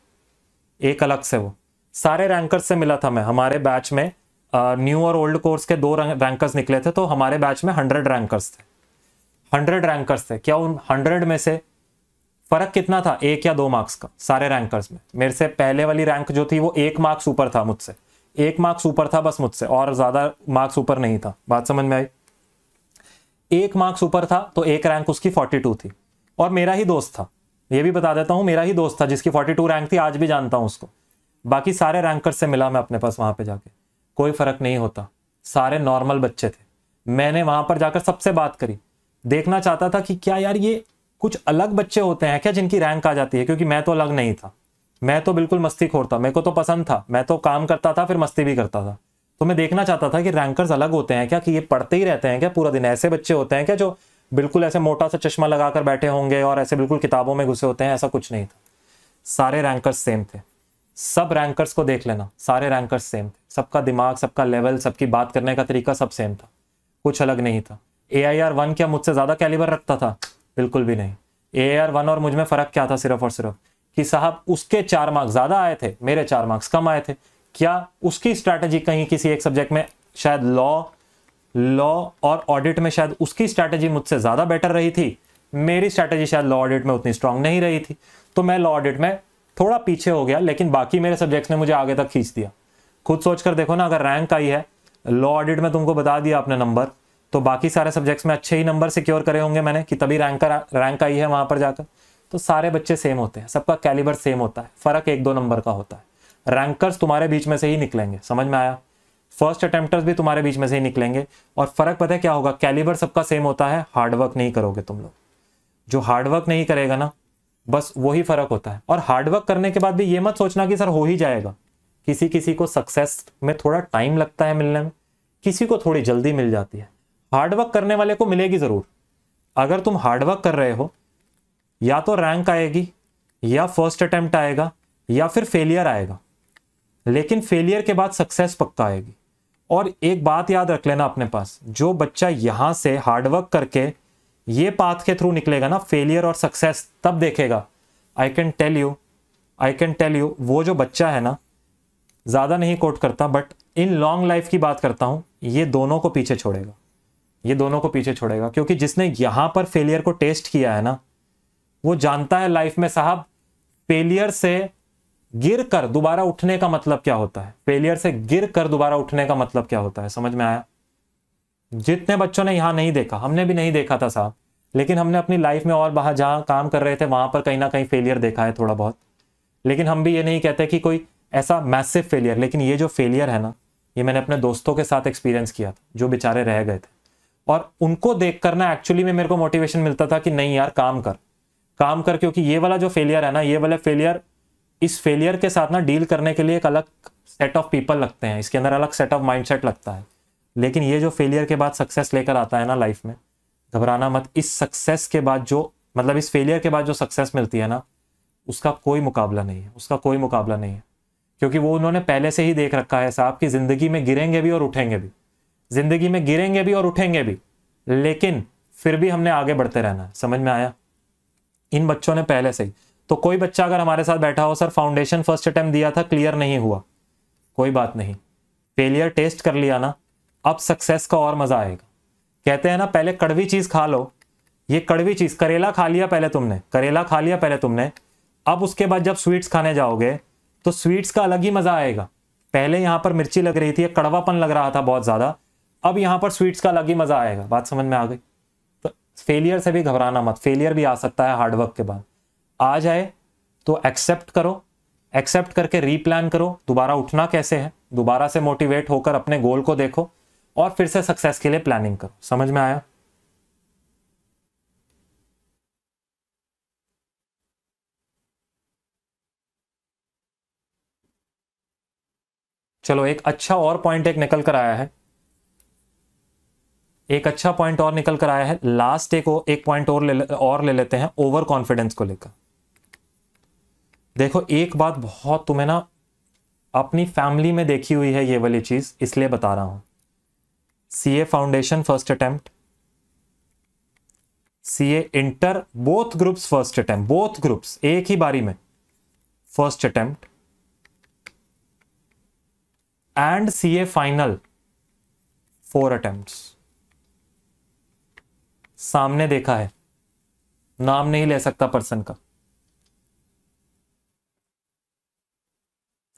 एक अलग से वो सारे रैंकर्स से मिला था मैं हमारे बैच में न्यू और ओल्ड कोर्स के दो रैंकर्स निकले थे तो हमारे बैच में हंड्रेड रैंकर्स थे हंड्रेड रैंकर्स थे क्या उन हंड्रेड में से फर्क कितना था एक या दो मार्क्स का सारे रैंकर्स में मेरे से पहले वाली रैंक जो थी वो एक मार्क्स ऊपर था मुझसे एक मार्क्स ऊपर था बस मुझसे और ज्यादा मार्क्स ऊपर नहीं था बात समझ में आई एक मार्क्स ऊपर था तो एक रैंक उसकी 42 थी और मेरा ही दोस्त था ये भी बता देता हूँ मेरा ही दोस्त था जिसकी 42 रैंक थी आज भी जानता हूँ उसको बाकी सारे रैंकर से मिला मैं अपने पास वहाँ पे जाके कोई फ़र्क नहीं होता सारे नॉर्मल बच्चे थे मैंने वहाँ पर जाकर सबसे बात करी देखना चाहता था कि क्या यार ये कुछ अलग बच्चे होते हैं क्या जिनकी रैंक आ जाती है क्योंकि मैं तो अलग नहीं था मैं तो बिल्कुल मस्ती खोर था मेरे को तो पसंद था मैं तो काम करता था फिर मस्ती भी करता था तो मैं देखना चाहता था कि रैंकर्स अलग होते हैं क्या कि ये पढ़ते ही रहते हैं क्या पूरा दिन ऐसे बच्चे होते हैं क्या जो बिल्कुल ऐसे मोटा सा चश्मा लगाकर बैठे होंगे और ऐसे बिल्कुल किताबों में घुसे होते हैं ऐसा कुछ नहीं था सारे रैंकर्स सेम थे सब रैंकर्स को देख लेना सारे रैंकर्स सेम थे सबका दिमाग सबका लेवल सबकी बात करने का तरीका सब सेम था कुछ अलग नहीं था ए आई आर वन क्या मुझसे ज़्यादा कैलिबर रखता था बिल्कुल भी नहीं ए आई आर वन और मुझ में फ़र्क क्या था सिर्फ और सिर्फ कि साहब उसके चार मार्क्स ज़्यादा आए थे मेरे चार मार्क्स कम आए थे क्या उसकी स्ट्रैटेजी कहीं किसी एक सब्जेक्ट में शायद लॉ लॉ और ऑडिट में शायद उसकी स्ट्रैटेजी मुझसे ज़्यादा बेटर रही थी मेरी स्ट्रैटेजी शायद लॉ ऑडिट में उतनी स्ट्रांग नहीं रही थी तो मैं लॉ ऑडिट में थोड़ा पीछे हो गया लेकिन बाकी मेरे सब्जेक्ट्स ने मुझे आगे तक खींच दिया खुद सोच कर देखो ना अगर रैंक आई है लॉ ऑडिट में तुमको बता दिया आपने नंबर तो बाकी सारे सब्जेक्ट्स में अच्छे ही नंबर सिक्योर करे होंगे मैंने कि तभी रैंक रैंक आई है वहां पर जाकर तो सारे बच्चे सेम होते हैं सबका कैलिबर सेम होता है फर्क एक दो नंबर का होता है रैंकर्स तुम्हारे बीच में से ही निकलेंगे समझ में आया फर्स्ट अटेम्प्टर्स भी तुम्हारे बीच में से ही निकलेंगे और फर्क पता है क्या होगा कैलिबर सबका सेम होता है हार्डवर्क नहीं करोगे तुम लोग जो हार्डवर्क नहीं करेगा ना बस वही फर्क होता है और हार्डवर्क करने के बाद भी ये मत सोचना कि सर हो ही जाएगा किसी किसी को सक्सेस में थोड़ा टाइम लगता है मिलने में किसी को थोड़ी जल्दी मिल जाती है हार्डवर्क करने वाले को मिलेगी ज़रूर अगर तुम हार्डवर्क कर रहे हो या तो रैंक आएगी या फर्स्ट अटैम्प्ट आएगा या फिर फेलियर आएगा लेकिन फेलियर के बाद सक्सेस पक्का आएगी और एक बात याद रख लेना अपने पास जो बच्चा यहाँ से हार्डवर्क करके ये पाथ के थ्रू निकलेगा ना फेलियर और सक्सेस तब देखेगा I can tell you I can tell you वो जो बच्चा है ना ज़्यादा नहीं कोट करता बट इन लॉन्ग लाइफ की बात करता हूँ ये दोनों को पीछे छोड़ेगा ये दोनों को पीछे छोड़ेगा क्योंकि जिसने यहाँ पर फेलियर को टेस्ट किया है ना वो जानता है लाइफ में साहब फेलियर से गिर कर दोबारा उठने का मतलब क्या होता है फेलियर से गिर कर दोबारा उठने का मतलब क्या होता है समझ में आया जितने बच्चों ने यहाँ नहीं देखा हमने भी नहीं देखा था साहब लेकिन हमने अपनी लाइफ में और बाहर जहाँ काम कर रहे थे वहाँ पर कहीं ना कहीं फेलियर देखा है थोड़ा बहुत लेकिन हम भी ये नहीं कहते कि कोई ऐसा मैसिव फेलियर लेकिन ये जो फेलियर है ना ये मैंने अपने दोस्तों के साथ एक्सपीरियंस किया था जो बेचारे रह गए थे और उनको देख कर ना एक्चुअली में मेरे को मोटिवेशन मिलता था कि नहीं यार काम कर काम कर क्योंकि ये वाला जो फेलियर है ना ये वाला फेलियर इस फेलियर के साथ ना डील करने के लिए एक अलग सेट ऑफ पीपल लगते हैं इसके अंदर अलग सेट ऑफ माइंडसेट लगता है लेकिन ये जो फेलियर के बाद सक्सेस लेकर आता है ना लाइफ में घबराना मत इस सक्सेस के बाद जो मतलब इस फेलियर के बाद जो सक्सेस मिलती है ना उसका कोई मुकाबला नहीं है उसका कोई मुकाबला नहीं है क्योंकि वो उन्होंने पहले से ही देख रखा है साहब कि ज़िंदगी में गिरेंगे भी और उठेंगे भी ज़िंदगी में गिरेंगे भी और उठेंगे भी लेकिन फिर भी हमने आगे बढ़ते रहना है समझ में आया इन बच्चों ने पहले से ही तो कोई बच्चा अगर हमारे साथ बैठा हो सर फाउंडेशन फर्स्ट अटैम्प्ट दिया था क्लियर नहीं हुआ कोई बात नहीं फेलियर टेस्ट कर लिया ना अब सक्सेस का और मज़ा आएगा कहते हैं ना पहले कड़वी चीज़ खा लो ये कड़वी चीज़ करेला खा लिया पहले तुमने करेला खा लिया पहले तुमने अब उसके बाद जब स्वीट्स खाने जाओगे तो स्वीट्स का अलग ही मज़ा आएगा पहले यहां पर मिर्ची लग रही थी कड़वापन लग रहा था बहुत ज़्यादा अब यहां पर स्वीट्स का अलग ही मज़ा आएगा बात समझ में आ गई तो फेलियर से भी घबराना मत फेलियर भी आ सकता है हार्डवर्क के बाद आ जाए तो एक्सेप्ट करो एक्सेप्ट करके रीप्लान करो दोबारा उठना कैसे है दोबारा से मोटिवेट होकर अपने गोल को देखो और फिर से सक्सेस के लिए प्लानिंग करो समझ में आया चलो एक अच्छा और पॉइंट एक निकल कर आया है एक अच्छा पॉइंट और निकल कर आया है लास्ट एक एक पॉइंट और ले और ले लेते हैं ओवर कॉन्फिडेंस को लेकर देखो एक बात बहुत तुम्हें ना अपनी फैमिली में देखी हुई है ये वाली चीज इसलिए बता रहा हूं C A foundation first attempt C A inter both groups first attempt both groups एक ही बारी में first attempt and C A final four attempts सामने देखा है नाम नहीं ले सकता पर्सन का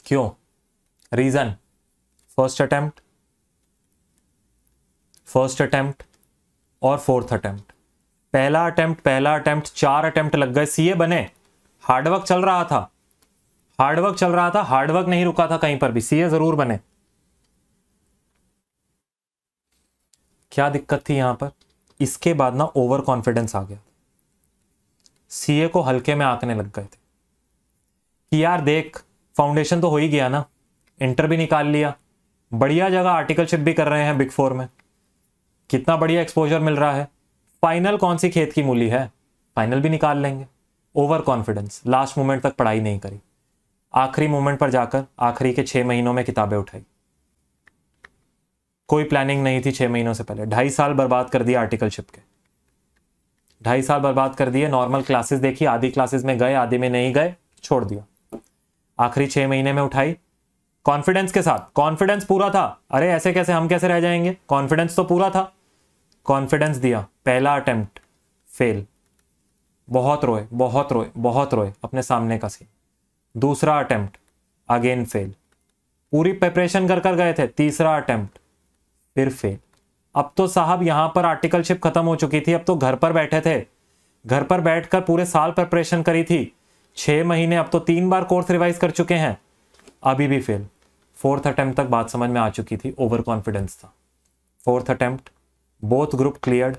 क्यों reason first attempt first attempt और फोर्थ अटैम्प्ट पहला अटैम्प्ट पहला अटैम्प्ट चार अटैम्प्ट लग गए सीए बने हार्डवर्क चल रहा था हार्डवर्क चल रहा था हार्डवर्क नहीं रुका था कहीं पर भी सीए जरूर बने क्या दिक्कत थी यहां पर इसके बाद ना ओवर कॉन्फिडेंस आ गया सीए को हल्के में आंकने लग गए थे कि यार देख फाउंडेशन तो हो ही गया ना इंटर भी निकाल लिया बढ़िया जगह आर्टिकलशिप भी कर रहे हैं बिग फोर में कितना बढ़िया एक्सपोजर मिल रहा है फाइनल कौन सी खेत की मूली है फाइनल भी निकाल लेंगे ओवर कॉन्फिडेंस लास्ट मोमेंट तक पढ़ाई नहीं करी आखिरी मोमेंट पर जाकर आखिरी के छह महीनों में किताबें उठाई कोई प्लानिंग नहीं थी छह महीनों से पहले ढाई साल बर्बाद कर दिया आर्टिकलशिप के ढाई साल बर्बाद कर दिए नॉर्मल क्लासेस देखी आधी क्लासेस में गए आधी में नहीं गए छोड़ दिया आखिरी छह महीने में उठाई कॉन्फिडेंस के साथ कॉन्फिडेंस पूरा था अरे ऐसे कैसे हम कैसे रह जाएंगे कॉन्फिडेंस तो पूरा था कॉन्फिडेंस दिया पहला अटेम्प्ट फेल बहुत रोए बहुत रोए बहुत रोए अपने सामने का सीन दूसरा अटेम्प्ट अगेन फेल पूरी प्रिपरेशन कर कर गए थे तीसरा अटेम्प्ट फिर फेल अब तो साहब यहां पर आर्टिकलशिप खत्म हो चुकी थी अब तो घर पर बैठे थे घर पर बैठकर पूरे साल प्रिपरेशन करी थी छह महीने अब तो तीन बार कोर्स रिवाइज कर चुके हैं अभी भी फेल फोर्थ अटेम्प्ट तक बात समझ में आ चुकी थी ओवर कॉन्फिडेंस था fourth attempt both group clear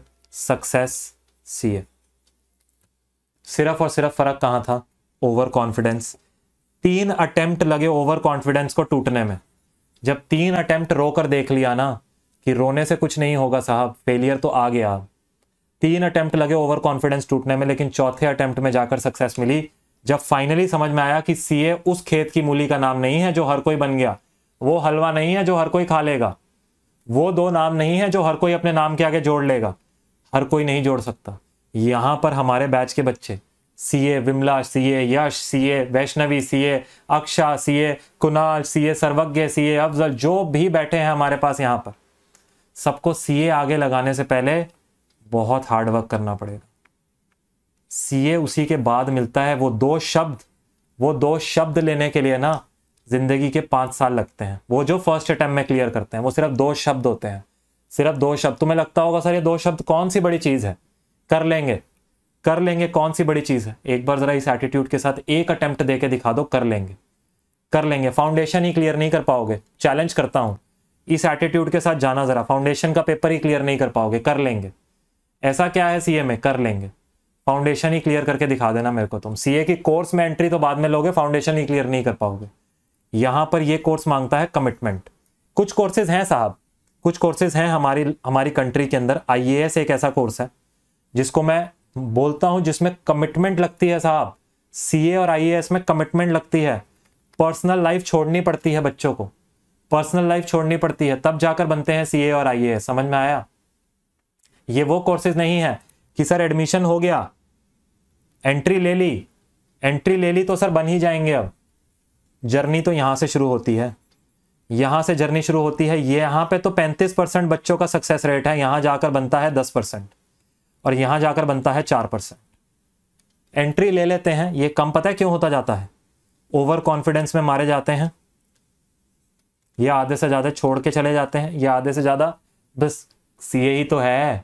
success C A सिर्फ और सिर्फ फर्क कहां था ओवर कॉन्फिडेंस तीन अटेम्प्ट लगे ओवर कॉन्फिडेंस को टूटने में जब तीन अटेम्प्ट रो कर देख लिया ना कि रोने से कुछ नहीं होगा साहब फेलियर तो आ गया तीन अटेम्प्ट लगे ओवर कॉन्फिडेंस टूटने में लेकिन चौथे अटेम्प्ट में जाकर सक्सेस मिली जब फाइनली समझ में आया कि सीए उस खेत की मूली का नाम नहीं है जो हर कोई बन गया वो हलवा नहीं है जो हर कोई खा लेगा वो दो नाम नहीं है जो हर कोई अपने नाम के आगे जोड़ लेगा हर कोई नहीं जोड़ सकता यहां पर हमारे बैच के बच्चे सी ए विमला सी ए यश सी ए वैष्णवी सी ए अक्षा सी ए कुणाल सी ए सर्वज्ञ सी ए अफजल जो भी बैठे हैं हमारे पास यहाँ पर सबको सी ए आगे लगाने से पहले बहुत हार्ड वर्क करना पड़ेगा सी ए उसी के बाद मिलता है वो दो शब्द वो दो शब्द लेने के लिए ना ज़िंदगी के पाँच साल लगते हैं वो जो फर्स्ट अटैम्प में क्लियर करते हैं वो सिर्फ दो शब्द होते हैं सिर्फ दो शब्द तुम्हें लगता होगा सर ये दो शब्द कौन सी बड़ी चीज़ है कर लेंगे कर लेंगे कौन सी बड़ी चीज़ है एक बार ज़रा इस एटीट्यूड के साथ एक अटैम्प्ट दे के दिखा दो कर लेंगे कर लेंगे फाउंडेशन ही क्लियर नहीं कर पाओगे चैलेंज करता हूँ इस एटीट्यूड के साथ जाना ज़रा फाउंडेशन का पेपर ही क्लियर नहीं कर पाओगे कर लेंगे ऐसा क्या है सीए में कर लेंगे फाउंडेशन ही क्लियर करके दिखा देना मेरे को तुम सीए की कोर्स में एंट्री तो बाद में लोगे फाउंडेशन ही क्लियर नहीं कर पाओगे यहां पर ये कोर्स मांगता है कमिटमेंट कुछ कोर्सेज हैं साहब कुछ कोर्सेज हैं हमारी हमारी कंट्री के अंदर आई एक ऐसा कोर्स है जिसको मैं बोलता हूं जिसमें कमिटमेंट लगती है साहब सी और आई में कमिटमेंट लगती है पर्सनल लाइफ छोड़नी पड़ती है बच्चों को पर्सनल लाइफ छोड़नी पड़ती है तब जाकर बनते हैं सी और आई समझ में आया ये वो कोर्सेज नहीं है कि सर एडमिशन हो गया एंट्री ले ली एंट्री ले ली तो सर बन ही जाएंगे अब जर्नी तो यहां से शुरू होती है यहां से जर्नी शुरू होती है ये यहां पे तो 35 परसेंट बच्चों का सक्सेस रेट है यहां जाकर बनता है 10 परसेंट और यहां जाकर बनता है 4 परसेंट एंट्री ले लेते हैं ये कम पता है क्यों होता जाता है ओवर कॉन्फिडेंस में मारे जाते हैं ये आधे से ज़्यादा छोड़ के चले जाते हैं ये आधे से ज़्यादा बस सी ही तो है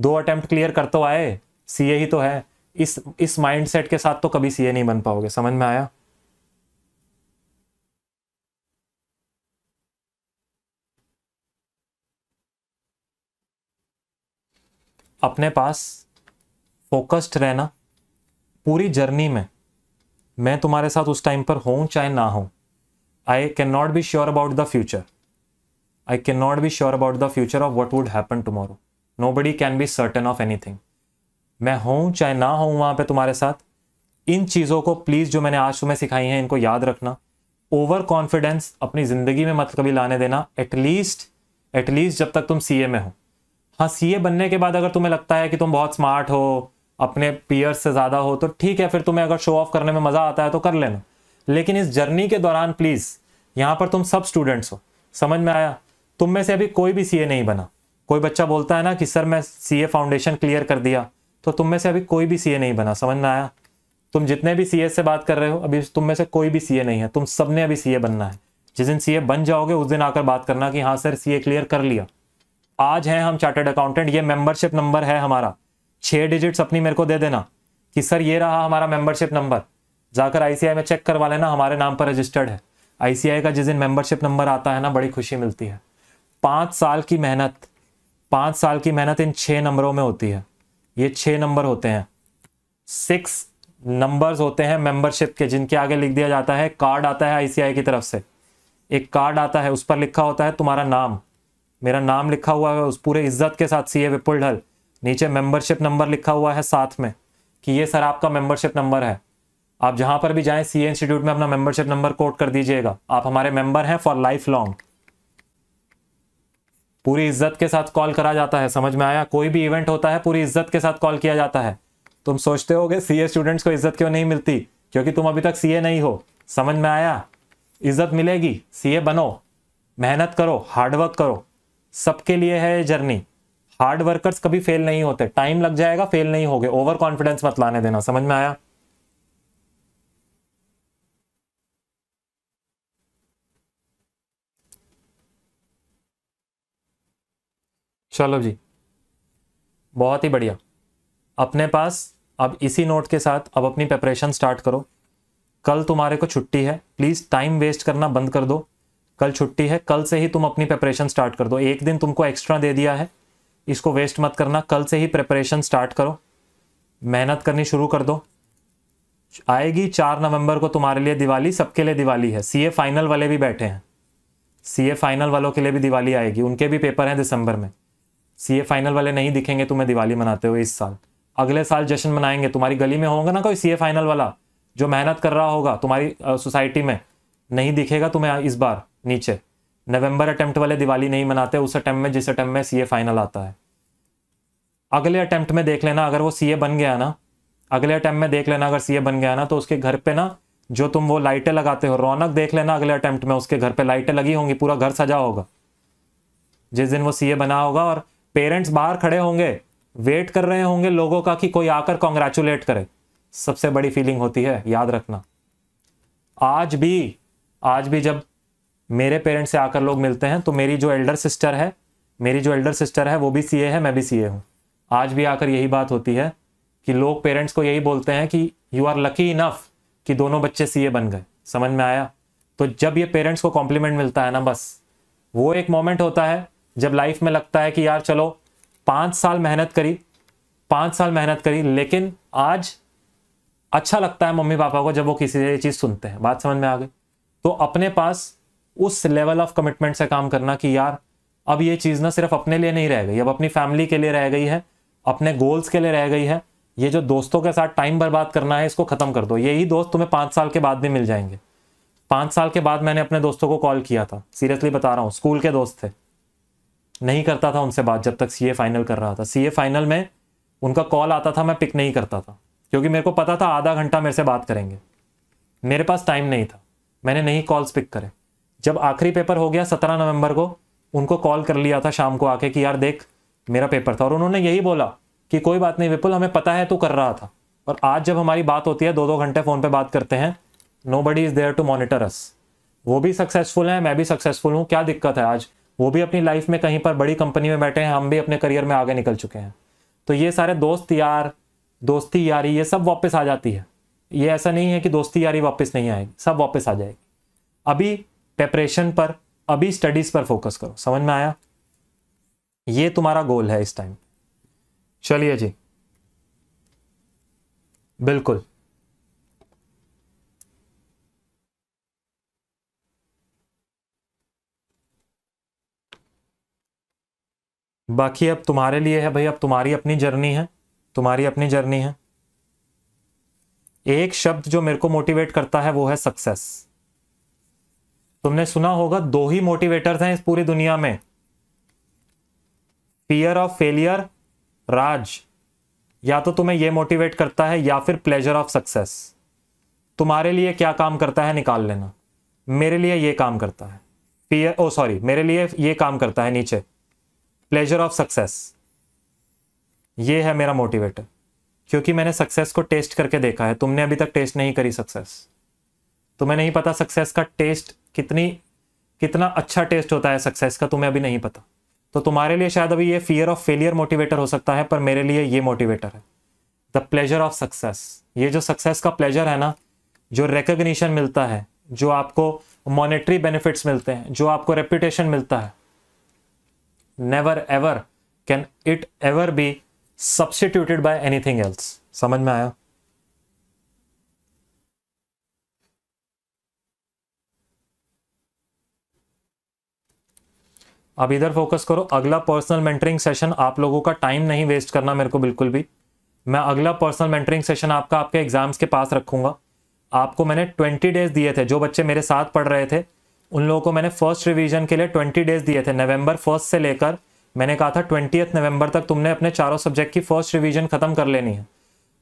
दो अटैम्प्ट क्लियर कर तो आए सी ही तो है इस इस माइंडसेट के साथ तो कभी सीए नहीं बन पाओगे समझ में आया अपने पास फोकस्ड रहना पूरी जर्नी में मैं तुम्हारे साथ उस टाइम पर हूँ चाहे ना हो I can not be sure about the future I can not be sure about the future of what would happen tomorrow nobody can be certain of anything मैं हूँ चाहे ना हूँ वहाँ पर तुम्हारे साथ इन चीज़ों को प्लीज़ जो मैंने आज तुम्हें सिखाई हैं इनको याद रखना ओवर कॉन्फिडेंस अपनी ज़िंदगी में मत कभी लाने देना एटलीस्ट एटलीस्ट जब तक तुम ए में हो हाँ सी बनने के बाद अगर तुम्हें लगता है कि तुम बहुत स्मार्ट हो अपने पीयर्स से ज़्यादा हो तो ठीक है फिर तुम्हें अगर शो ऑफ करने में मज़ा आता है तो कर लेना लेकिन इस जर्नी के दौरान प्लीज़ यहाँ पर तुम सब स्टूडेंट्स हो समझ में आया तुम में से अभी कोई भी सीए नहीं बना कोई बच्चा बोलता है ना कि सर मैं सीए फाउंडेशन क्लियर कर दिया तो तुम में से अभी कोई भी सीए नहीं बना समझ में आया तुम जितने भी सीए से बात कर रहे हो अभी तुम में से कोई भी सीए नहीं है तुम सबने अभी सीए बनना है जिस दिन सीए बन जाओगे उस दिन आकर बात करना कि हाँ सर सीए क्लियर कर लिया आज हैं हम चार्टर्ड अकाउंटेंट ये मेंबरशिप नंबर है हमारा छह डिजिट्स अपनी मेरे को दे देना कि सर ये रहा हमारा मेंबरशिप नंबर जाकर आईसीआई में चेक करवा लेना हमारे नाम पर रजिस्टर्ड है आईसीआई का जिस दिन मेंबरशिप नंबर आता है ना बड़ी खुशी मिलती है पांच साल की मेहनत पांच साल की मेहनत इन छह नंबरों में होती है ये छह नंबर होते हैं सिक्स नंबर्स होते हैं मेंबरशिप के जिनके आगे लिख दिया जाता है कार्ड आता है आईसीआई की तरफ से एक कार्ड आता है उस पर लिखा होता है तुम्हारा नाम मेरा नाम लिखा हुआ है उस पूरे इज्जत के साथ सी ए विपुल ढल नीचे मेंबरशिप नंबर लिखा हुआ है साथ में कि ये सर आपका मेंबरशिप नंबर है आप जहां पर भी जाएं सी इंस्टीट्यूट में अपना मेंबरशिप नंबर कोट कर दीजिएगा आप हमारे मेंबर हैं फॉर लाइफ लॉन्ग पूरी इज्जत के साथ कॉल करा जाता है समझ में आया कोई भी इवेंट होता है पूरी इज्जत के साथ कॉल किया जाता है तुम सोचते हो सीए स्टूडेंट्स को इज्जत क्यों नहीं मिलती क्योंकि तुम अभी तक सीए नहीं हो समझ में आया इज्जत मिलेगी सीए बनो मेहनत करो हार्डवर्क करो सबके लिए है जर्नी हार्ड वर्कर्स कभी फेल नहीं होते टाइम लग जाएगा फेल नहीं होगे ओवर कॉन्फिडेंस मत लाने देना समझ में आया चलो जी बहुत ही बढ़िया अपने पास अब इसी नोट के साथ अब अपनी प्रेपरेशन स्टार्ट करो कल तुम्हारे को छुट्टी है प्लीज़ टाइम वेस्ट करना बंद कर दो कल छुट्टी है कल से ही तुम अपनी प्रिपरेशन स्टार्ट कर दो एक दिन तुमको एक्स्ट्रा दे दिया है इसको वेस्ट मत करना कल से ही प्रिपरेशन स्टार्ट करो मेहनत करनी शुरू कर दो आएगी चार नवंबर को तुम्हारे लिए दिवाली सबके लिए दिवाली है सीए फाइनल वाले भी बैठे हैं सीए फाइनल वालों के लिए भी दिवाली आएगी उनके भी पेपर हैं दिसंबर में सीए फाइनल वाले नहीं दिखेंगे तुम्हें दिवाली मनाते हुए इस साल अगले साल जश्न मनाएंगे तुम्हारी गली में होगा ना कोई सी फाइनल वाला जो मेहनत कर रहा होगा तुम्हारी सोसाइटी में नहीं दिखेगा तुम्हें इस बार नीचे नवंबर अटेम्प्ट वाले दिवाली नहीं मनाते उस अटेम्प्ट में जिस अटेम्प्ट में सीए फाइनल आता है अगले अटेम्प्ट में देख लेना अगर वो सीए बन गया ना अगले अटेम्प्ट में देख लेना अगर सीए बन गया ना तो उसके घर पे ना जो तुम वो लाइटें लगाते हो रौनक देख लेना अगले अटेम्प्ट में उसके घर पे लाइटें लगी होंगी पूरा घर सजा होगा जिस दिन वो सीए बना होगा और पेरेंट्स बाहर खड़े होंगे वेट कर रहे होंगे लोगों का कि कोई आकर कॉन्ग्रेचुलेट करे सबसे बड़ी फीलिंग होती है याद रखना आज भी आज भी जब मेरे पेरेंट्स से आकर लोग मिलते हैं तो मेरी जो एल्डर सिस्टर है मेरी जो एल्डर सिस्टर है वो भी सीए है मैं भी सीए हूँ आज भी आकर यही बात होती है कि लोग पेरेंट्स को यही बोलते हैं कि यू आर लकी इनफ कि दोनों बच्चे सीए बन गए समझ में आया तो जब ये पेरेंट्स को कॉम्प्लीमेंट मिलता है ना बस वो एक मोमेंट होता है जब लाइफ में लगता है कि यार चलो पाँच साल मेहनत करी पाँच साल मेहनत करी लेकिन आज अच्छा लगता है मम्मी पापा को जब वो किसी से ये चीज़ सुनते हैं बात समझ में आ गई तो अपने पास उस लेवल ऑफ कमिटमेंट से काम करना कि यार अब ये चीज़ ना सिर्फ अपने लिए नहीं रह गई अब अपनी फैमिली के लिए रह गई है अपने गोल्स के लिए रह गई है ये जो दोस्तों के साथ टाइम बर्बाद करना है इसको ख़त्म कर दो यही दोस्त तुम्हें पाँच साल के बाद भी मिल जाएंगे पाँच साल के बाद मैंने अपने दोस्तों को कॉल किया था सीरियसली बता रहा हूँ स्कूल के दोस्त थे नहीं करता था उनसे बात जब तक सी फाइनल कर रहा था सी फाइनल में उनका कॉल आता था मैं पिक नहीं करता था क्योंकि मेरे को पता था आधा घंटा मेरे से बात करेंगे मेरे पास टाइम नहीं था मैंने नहीं कॉल्स पिक करे जब आखिरी पेपर हो गया सत्रह नवंबर को उनको कॉल कर लिया था शाम को आके कि यार देख मेरा पेपर था और उन्होंने यही बोला कि कोई बात नहीं विपुल हमें पता है तू कर रहा था और आज जब हमारी बात होती है दो दो घंटे फ़ोन पे बात करते हैं nobody is there to monitor us वो भी सक्सेसफुल है मैं भी सक्सेसफुल हूँ क्या दिक्कत है आज वो भी अपनी लाइफ में कहीं पर बड़ी कंपनी में बैठे हैं हम भी अपने करियर में आगे निकल चुके हैं तो ये सारे दोस्त यार दोस्ती यारी ये सब वापस आ जाती है ये ऐसा नहीं है कि दोस्ती यारी वापस नहीं आएगी सब वापस आ जाएगी अभी प्रेपरेशन पर अभी स्टडीज पर फोकस करो समझ में आया ये तुम्हारा गोल है इस टाइम चलिए जी बिल्कुल बाकी अब तुम्हारे लिए है भाई अब तुम्हारी अपनी जर्नी है तुम्हारी अपनी जर्नी है एक शब्द जो मेरे को मोटिवेट करता है वो है सक्सेस तुमने सुना होगा दो ही मोटिवेटर्स हैं इस पूरी दुनिया में फियर ऑफ फेलियर राज या तो तुम्हें यह मोटिवेट करता है या फिर प्लेजर ऑफ सक्सेस तुम्हारे लिए क्या काम करता है निकाल लेना मेरे लिए यह काम करता है फियर ओ सॉरी मेरे लिए यह काम करता है नीचे प्लेजर ऑफ सक्सेस ये है मेरा मोटिवेटर क्योंकि मैंने सक्सेस को टेस्ट करके देखा है तुमने अभी तक टेस्ट नहीं करी सक्सेस तुम्हें नहीं पता सक्सेस का टेस्ट कितनी कितना अच्छा टेस्ट होता है सक्सेस का तुम्हें अभी नहीं पता तो तुम्हारे लिए शायद अभी ये फियर ऑफ फेलियर मोटिवेटर हो सकता है पर मेरे लिए ये मोटिवेटर है द प्लेजर ऑफ सक्सेस ये जो सक्सेस का प्लेजर है ना जो रिकग्निशन मिलता है जो आपको मॉनेटरी बेनिफिट्स मिलते हैं जो आपको रेपुटेशन मिलता है never ever can it ever be substituted by anything else समझ में आया अब इधर फोकस करो अगला पर्सनल मेंटरिंग सेशन आप लोगों का टाइम नहीं वेस्ट करना मेरे को बिल्कुल भी मैं अगला पर्सनल मेंटरिंग सेशन आपका आपके एग्जाम्स के पास रखूंगा आपको मैंने ट्वेंटी डेज दिए थे जो बच्चे मेरे साथ पढ़ रहे थे उन लोगों को मैंने फर्स्ट रिविजन के लिए ट्वेंटी डेज दिए थे नवंबर फर्स्ट से लेकर मैंने कहा था ट्वेंटी नवंबर तक तुमने अपने चारों सब्जेक्ट की फर्स्ट रिविजन खत्म कर लेनी है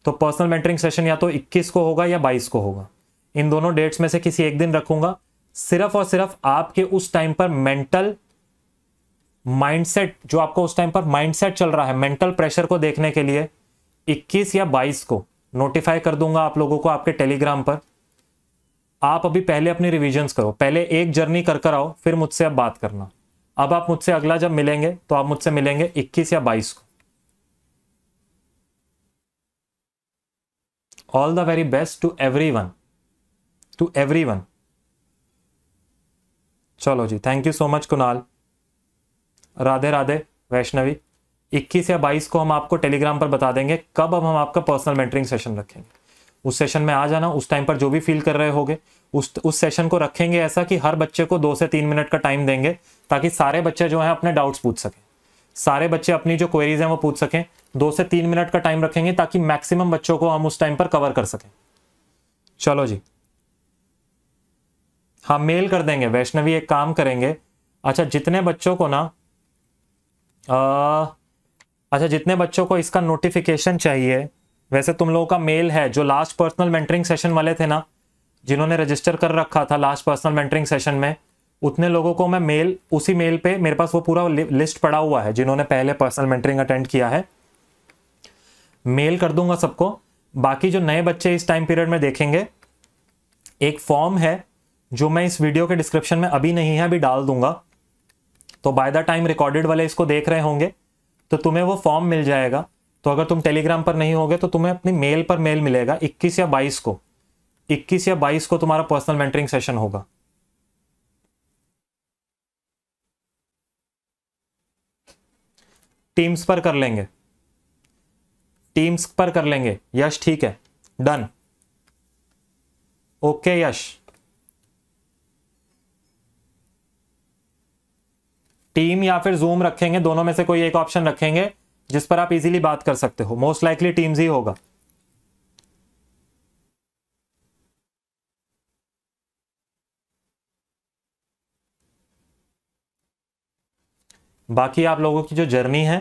तो पर्सनल मेंटरिंग सेशन या तो इक्कीस को होगा या बाईस को होगा इन दोनों डेट्स में से किसी एक दिन रखूंगा सिर्फ और सिर्फ आपके उस टाइम पर मेंटल माइंडसेट जो आपको उस टाइम पर माइंडसेट चल रहा है मेंटल प्रेशर को देखने के लिए 21 या 22 को नोटिफाई कर दूंगा आप लोगों को आपके टेलीग्राम पर आप अभी पहले अपनी रिविजन्स करो पहले एक जर्नी कर कर आओ फिर मुझसे अब बात करना अब आप मुझसे अगला जब मिलेंगे तो आप मुझसे मिलेंगे इक्कीस या बाईस को all the very best to everyone to everyone चलो जी thank you so much Kunal Radhe Radhe Vaishnavi 21 या 22 को हम आपको टेलीग्राम पर बता देंगे कब अब हम आपका पर्सनल मेंटरिंग सेशन रखेंगे उस सेशन में आ जाना उस टाइम पर जो भी फील कर रहे होगे उस उस सेशन को रखेंगे ऐसा कि हर बच्चे को दो से तीन मिनट का टाइम देंगे ताकि सारे बच्चे जो हैं अपने डाउट्स पूछ सकें सारे बच्चे अपनी जो क्वेरीज हैं वो पूछ सकें दो से तीन मिनट का टाइम रखेंगे ताकि मैक्सिमम बच्चों को हम उस टाइम पर कवर कर सकें चलो जी हाँ मेल कर देंगे वैष्णवी एक काम करेंगे अच्छा जितने बच्चों को ना आ, अच्छा जितने बच्चों को इसका नोटिफिकेशन चाहिए वैसे तुम लोगों का मेल है जो लास्ट पर्सनल मेंटरिंग सेशन वाले थे ना जिन्होंने रजिस्टर कर रखा था लास्ट पर्सनल मेंटरिंग सेशन में उतने लोगों को मैं मेल उसी मेल पे मेरे पास वो पूरा लिस्ट पड़ा हुआ है जिन्होंने पहले पर्सनल मेंटरिंग अटेंड किया है मेल कर दूंगा सबको बाकी जो नए बच्चे इस टाइम पीरियड में देखेंगे एक फॉर्म है जो मैं इस वीडियो के डिस्क्रिप्शन में अभी नहीं है अभी डाल दूंगा तो बाय द टाइम रिकॉर्डेड वाले इसको देख रहे होंगे तो तुम्हें वो फॉर्म मिल जाएगा तो अगर तुम टेलीग्राम पर नहीं होगे तो तुम्हें अपनी मेल पर मेल मिलेगा 21 या 22 को 21 या 22 को तुम्हारा पर्सनल मेंटरिंग सेशन होगा टीम्स पर कर लेंगे टीम्स पर कर लेंगे यश ठीक है डन ओके यश टीम या फिर जूम रखेंगे दोनों में से कोई एक ऑप्शन रखेंगे जिस पर आप इजीली बात कर सकते हो मोस्ट लाइकली टीम्स ही होगा बाकी आप लोगों की जो जर्नी है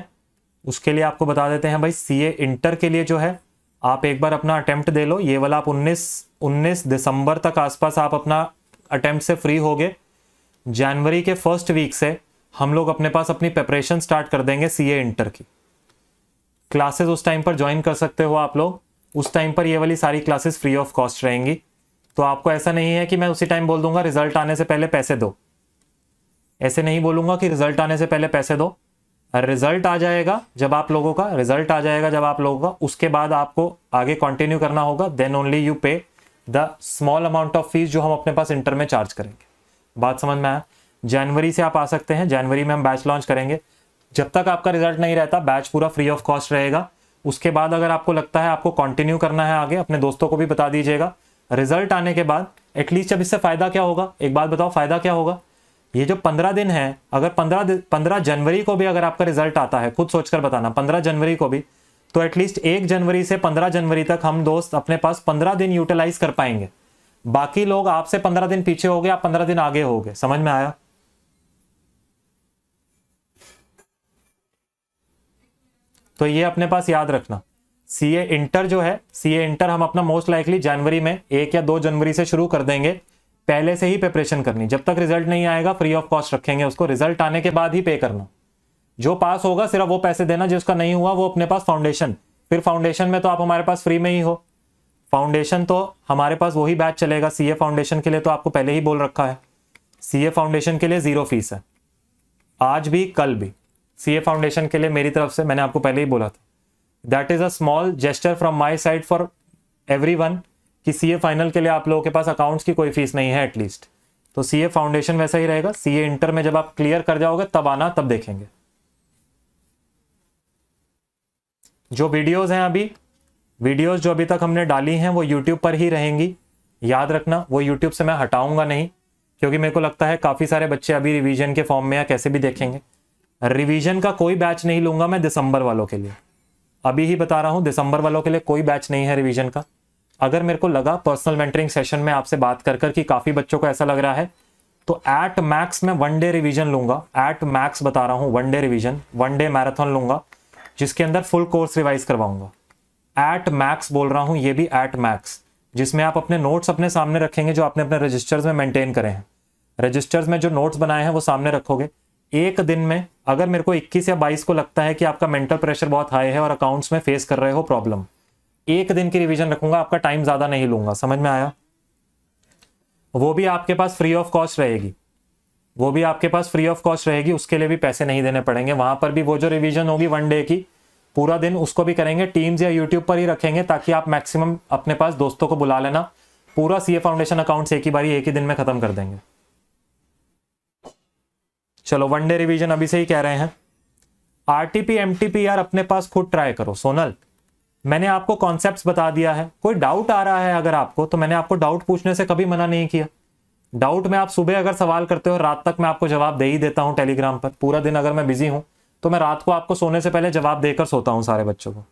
उसके लिए आपको बता देते हैं भाई सीए इंटर के लिए जो है आप एक बार अपना अटेम्प्ट दे लो ये वाला आप 19 19 दिसंबर तक आसपास आप अपना अटेम्प्ट से फ्री होगे जनवरी के फर्स्ट वीक से हम लोग अपने पास अपनी प्रेपरेशन स्टार्ट कर देंगे सी इंटर की क्लासेस उस टाइम पर ज्वाइन कर सकते हो आप लोग उस टाइम पर ये वाली सारी क्लासेस फ्री ऑफ कॉस्ट रहेंगी तो आपको ऐसा नहीं है कि मैं उसी टाइम बोल दूंगा रिजल्ट आने से पहले पैसे दो ऐसे नहीं बोलूंगा कि रिजल्ट आने से पहले पैसे दो रिजल्ट आ जाएगा जब आप लोगों का रिजल्ट आ जाएगा जब आप लोगों का उसके बाद आपको आगे कंटिन्यू करना होगा then only you pay the small amount of fees जो हम अपने पास इंटर में चार्ज करेंगे बात समझ में आया जनवरी से आप आ सकते हैं जनवरी में हम बैच लॉन्च करेंगे जब तक आपका रिजल्ट नहीं रहता बैच पूरा फ्री ऑफ कॉस्ट रहेगा उसके बाद अगर आपको लगता है आपको कंटिन्यू करना है आगे अपने दोस्तों को भी बता दीजिएगा रिजल्ट आने के बाद एटलीस्ट अब इससे फ़ायदा क्या होगा एक बात बताओ फ़ायदा क्या होगा ये जो पंद्रह दिन है अगर पंद्रह पंद्रह जनवरी को भी अगर आपका रिजल्ट आता है खुद सोचकर बताना पंद्रह जनवरी को भी तो एटलीस्ट एक जनवरी से पंद्रह जनवरी तक हम दोस्त अपने पास पंद्रह दिन यूटिलाइज कर पाएंगे बाकी लोग आपसे पंद्रह दिन पीछे हो गए आप पंद्रह दिन आगे हो गए समझ में आया तो ये अपने पास याद रखना सी ए इंटर जो है सी ए इंटर हम अपना मोस्ट लाइकली जनवरी में एक या दो जनवरी से शुरू कर देंगे पहले से ही प्रिपरेशन करनी जब तक रिजल्ट नहीं आएगा फ्री ऑफ कॉस्ट रखेंगे उसको रिजल्ट आने के बाद ही पे करना जो पास होगा सिर्फ वो पैसे देना जिसका नहीं हुआ वो अपने पास फाउंडेशन फिर फाउंडेशन में तो आप हमारे पास फ्री में ही हो फाउंडेशन तो हमारे पास वही बैच चलेगा सी फाउंडेशन के लिए तो आपको पहले ही बोल रखा है सी फाउंडेशन के लिए जीरो फीस है आज भी कल भी सी ए फाउंडेशन के लिए मेरी तरफ से मैंने आपको पहले ही बोला था that is a small gesture from my side for everyone कि सी फाइनल के लिए आप लोगों के पास अकाउंट्स की कोई फीस नहीं है एटलीस्ट तो सी फाउंडेशन वैसा ही रहेगा सी इंटर में जब आप क्लियर कर जाओगे तब आना तब देखेंगे जो वीडियोस हैं अभी वीडियोस जो अभी तक हमने डाली हैं वो यूट्यूब पर ही रहेंगी याद रखना वो यूट्यूब से मैं हटाऊंगा नहीं क्योंकि मेरे को लगता है काफ़ी सारे बच्चे अभी रिविजन के फॉर्म में या कैसे भी देखेंगे रिवीजन का कोई बैच नहीं लूंगा मैं दिसंबर वालों के लिए अभी ही बता रहा हूं दिसंबर वालों के लिए कोई बैच नहीं है रिवीजन का अगर मेरे को लगा पर्सनल मेंटरिंग सेशन में आपसे बात कर कर कि काफी बच्चों को ऐसा लग रहा है तो एट मैक्स मैं वन डे रिवीजन लूंगा एट मैक्स बता रहा हूँ one day revision one day marathon लूंगा जिसके अंदर फुल कोर्स रिवाइज करवाऊंगा एट मैक्स बोल रहा हूँ ये भी एट मैक्स जिसमें आप अपने नोट्स अपने सामने रखेंगे जो आपने अपने रजिस्टर्स में मेंटेन करें हैं रजिस्टर्स में जो नोट्स बनाए हैं वो सामने रखोगे एक दिन में अगर मेरे को 21 या 22 को लगता है कि आपका मेंटल प्रेशर बहुत हाई है और अकाउंट्स में फेस कर रहे हो प्रॉब्लम एक दिन की रिवीजन रखूंगा आपका टाइम ज़्यादा नहीं लूंगा समझ में आया वो भी आपके पास फ्री ऑफ कॉस्ट रहेगी वो भी आपके पास फ्री ऑफ कॉस्ट रहेगी उसके लिए भी पैसे नहीं देने पड़ेंगे वहां पर भी वो जो रिविजन होगी वन डे की पूरा दिन उसको भी करेंगे टीम्स या यूट्यूब पर ही रखेंगे ताकि आप मैक्सिमम अपने पास दोस्तों को बुला लेना पूरा सीए फाउंडेशन अकाउंट्स एक ही बारी एक ही दिन में खत्म कर देंगे चलो वनडे रिवीजन अभी से ही कह रहे हैं आरटीपी एमटीपी यार अपने पास खुद ट्राई करो सोनल मैंने आपको कॉन्सेप्ट बता दिया है कोई डाउट आ रहा है अगर आपको तो मैंने आपको डाउट पूछने से कभी मना नहीं किया डाउट में आप सुबह अगर सवाल करते हो रात तक मैं आपको जवाब दे ही देता हूं टेलीग्राम पर पूरा दिन अगर मैं बिजी हूं तो मैं रात को आपको सोने से पहले जवाब देकर सोता हूं सारे बच्चों को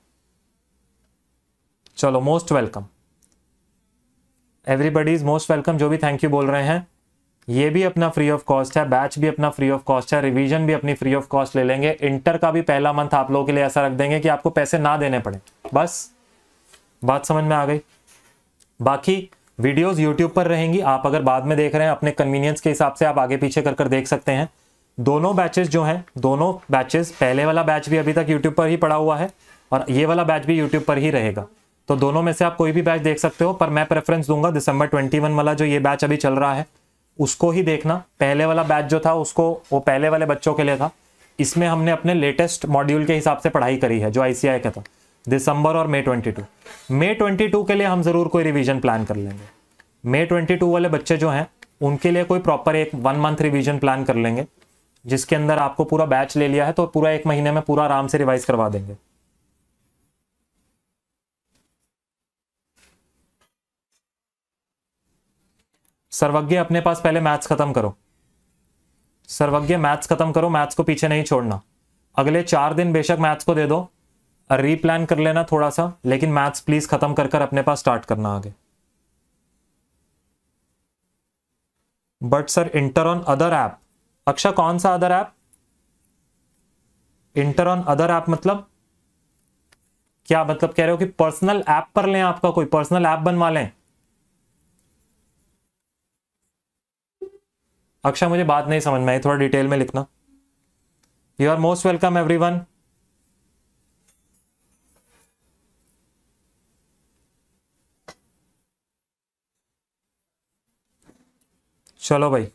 चलो most welcome everybody is most welcome जो भी थैंक यू बोल रहे हैं ये भी अपना फ्री ऑफ कॉस्ट है बैच भी अपना फ्री ऑफ कॉस्ट है रिवीजन भी अपनी फ्री ऑफ कॉस्ट ले लेंगे इंटर का भी पहला मंथ आप लोगों के लिए ऐसा रख देंगे कि आपको पैसे ना देने पड़े बस बात समझ में आ गई बाकी वीडियोस यूट्यूब पर रहेंगी आप अगर बाद में देख रहे हैं अपने कन्वीनियंस के हिसाब से आप आगे पीछे कर कर देख सकते हैं दोनों बैचेस जो हैं दोनों बैचेस पहले वाला बैच भी अभी तक यूट्यूब पर ही पड़ा हुआ है और ये वाला बैच भी यूट्यूब पर ही रहेगा तो दोनों में से आप कोई भी बैच देख सकते हो पर मैं प्रेफरेंस दूंगा दिसंबर ट्वेंटी वाला जो ये बैच अभी चल रहा है उसको ही देखना पहले वाला बैच जो था उसको वो पहले वाले बच्चों के लिए था इसमें हमने अपने लेटेस्ट मॉड्यूल के हिसाब से पढ़ाई करी है जो आईसीआई का था दिसंबर और मई मे मई टू के लिए हम ज़रूर कोई रिवीजन प्लान कर लेंगे मई टू वाले बच्चे जो हैं उनके लिए कोई प्रॉपर एक वन मंथ रिवीजन प्लान कर लेंगे जिसके अंदर आपको पूरा बैच ले लिया है तो पूरा एक महीने में पूरा आराम से रिवाइज करवा देंगे सर्वज्ञ अपने पास पहले मैथ्स खत्म करो सर्वज्ञ मैथ्स खत्म करो मैथ्स को पीछे नहीं छोड़ना अगले चार दिन बेशक मैथ्स को दे दो रीप्लान कर लेना थोड़ा सा लेकिन मैथ्स प्लीज खत्म कर कर अपने पास स्टार्ट करना आगे but sir inter on other app Aksha कौन सा other app inter on other app मतलब क्या मतलब कह रहे हो कि पर्सनल ऐप पर लें आपका कोई पर्सनल ऐप बनवा लें अक्षय मुझे बात नहीं समझ में आई थोड़ा डिटेल में लिखना you are most welcome everyone चलो भाई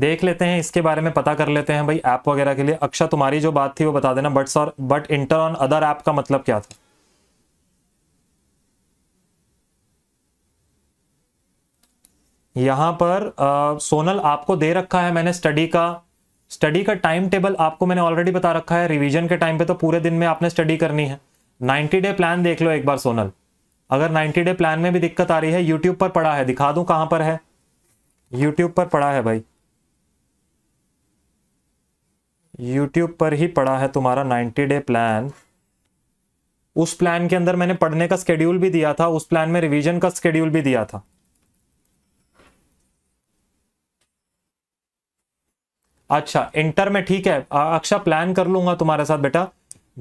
देख लेते हैं इसके बारे में पता कर लेते हैं भाई ऐप वगैरह के लिए अक्षय तुम्हारी जो बात थी वो बता देना but sir but inter on other app का मतलब क्या था यहां पर आ, सोनल आपको दे रखा है मैंने स्टडी का स्टडी का टाइम टेबल आपको मैंने ऑलरेडी बता रखा है रिवीजन के टाइम पे तो पूरे दिन में आपने स्टडी करनी है 90 डे प्लान देख लो एक बार सोनल अगर 90 डे प्लान में भी दिक्कत आ रही है यूट्यूब पर पड़ा है दिखा दू कहां पर है यूट्यूब पर पड़ा है भाई यूट्यूब पर ही पड़ा है तुम्हारा नाइन्टी डे प्लान उस प्लान के अंदर मैंने पढ़ने का स्केड्यूल भी दिया था उस प्लान में रिवीजन का स्केड्यूल भी दिया था अच्छा इंटर में ठीक है अक्षा प्लान कर लूंगा तुम्हारे साथ बेटा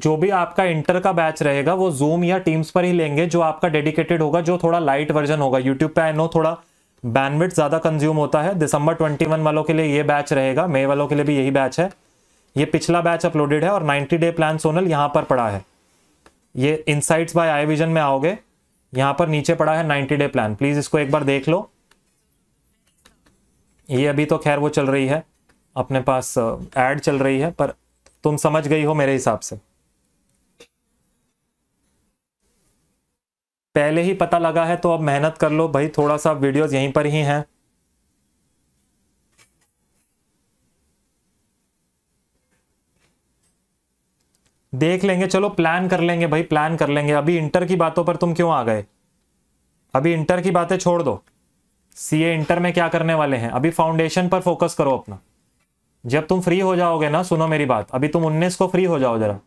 जो भी आपका इंटर का बैच रहेगा वो जूम या टीम्स पर ही लेंगे जो आपका डेडिकेटेड होगा जो थोड़ा लाइट वर्जन होगा यूट्यूब पे आई नो थोड़ा बैनविट ज़्यादा कंज्यूम होता है दिसंबर 21 वालों के लिए ये बैच रहेगा मई वालों के लिए भी यही बैच है ये पिछला बैच अपलोडेड है और 90 डे प्लान सोनल यहाँ पर पड़ा है ये इनसाइट्स बाय आई विजन में आओगे यहाँ पर नीचे पड़ा है 90 डे प्लान प्लीज़ इसको एक बार देख लो ये अभी तो खैर वो चल रही है अपने पास एड चल रही है पर तुम समझ गई हो मेरे हिसाब से पहले ही पता लगा है तो अब मेहनत कर लो भाई थोड़ा सा वीडियोस यहीं पर ही हैं देख लेंगे चलो प्लान कर लेंगे भाई प्लान कर लेंगे अभी इंटर की बातों पर तुम क्यों आ गए अभी इंटर की बातें छोड़ दो सीए इंटर में क्या करने वाले हैं अभी फाउंडेशन पर फोकस करो अपना जब तुम फ्री हो जाओगे ना सुनो मेरी बात अभी तुम उन्नीस को फ्री हो जाओ जरा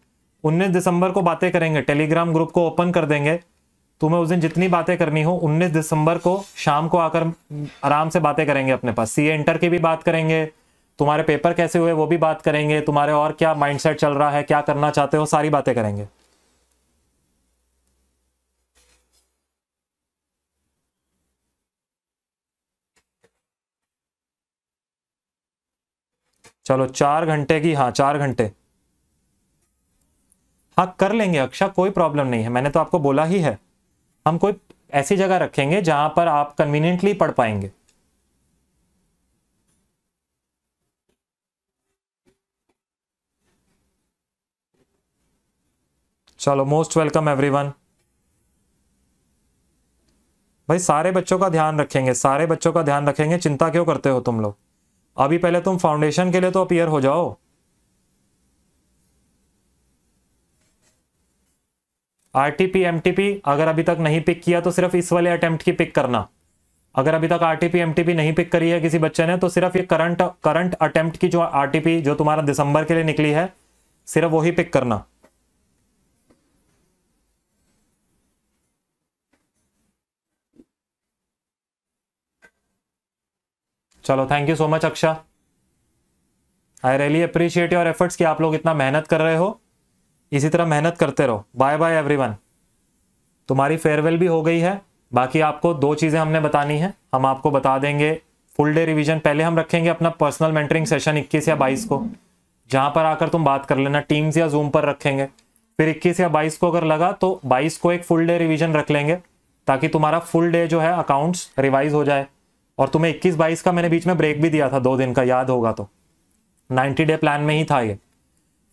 उन्नीस दिसंबर को बातें करेंगे टेलीग्राम ग्रुप को ओपन कर देंगे तुम्हें उस दिन जितनी बातें करनी हो 19 दिसंबर को शाम को आकर आराम से बातें करेंगे अपने पास सी इंटर की भी बात करेंगे तुम्हारे पेपर कैसे हुए वो भी बात करेंगे तुम्हारे और क्या माइंड चल रहा है क्या करना चाहते हो सारी बातें करेंगे चलो चार घंटे की हाँ चार घंटे हाँ कर लेंगे अक्षा कोई प्रॉब्लम नहीं है मैंने तो आपको बोला ही है हम कोई ऐसी जगह रखेंगे जहां पर आप कन्वीनियंटली पढ़ पाएंगे चलो मोस्ट वेलकम एवरीवन भाई सारे बच्चों का ध्यान रखेंगे सारे बच्चों का ध्यान रखेंगे चिंता क्यों करते हो तुम लोग अभी पहले तुम फाउंडेशन के लिए तो अपियर हो जाओ आरटीपी एमटीपी अगर अभी तक नहीं पिक किया तो सिर्फ इस वाले अटेम्प्ट की पिक करना अगर अभी तक आरटीपी एमटीपी नहीं पिक करी है किसी बच्चे ने तो सिर्फ ये करंट करंट अटेम्प्ट की जो आरटीपी जो तुम्हारा दिसंबर के लिए निकली है सिर्फ वही पिक करना चलो thank you so much Aksha I really appreciate your efforts कि आप लोग इतना मेहनत कर रहे हो इसी तरह मेहनत करते रहो बाय बाय एवरीवन तुम्हारी फेयरवेल भी हो गई है बाकी आपको दो चीज़ें हमने बतानी है हम आपको बता देंगे फुल डे रिवीजन पहले हम रखेंगे अपना पर्सनल मेंटरिंग सेशन 21 या 22 को जहां पर आकर तुम बात कर लेना टीम्स या जूम पर रखेंगे फिर 21 या 22 को अगर लगा तो 22 को एक फुल डे रिवीजन रख लेंगे ताकि तुम्हारा फुल डे जो है अकाउंट्स रिवाइज हो जाए और तुम्हें इक्कीस बाईस का मैंने बीच में ब्रेक भी दिया था दो दिन का याद होगा तो नाइन्टी डे प्लान में ही था ये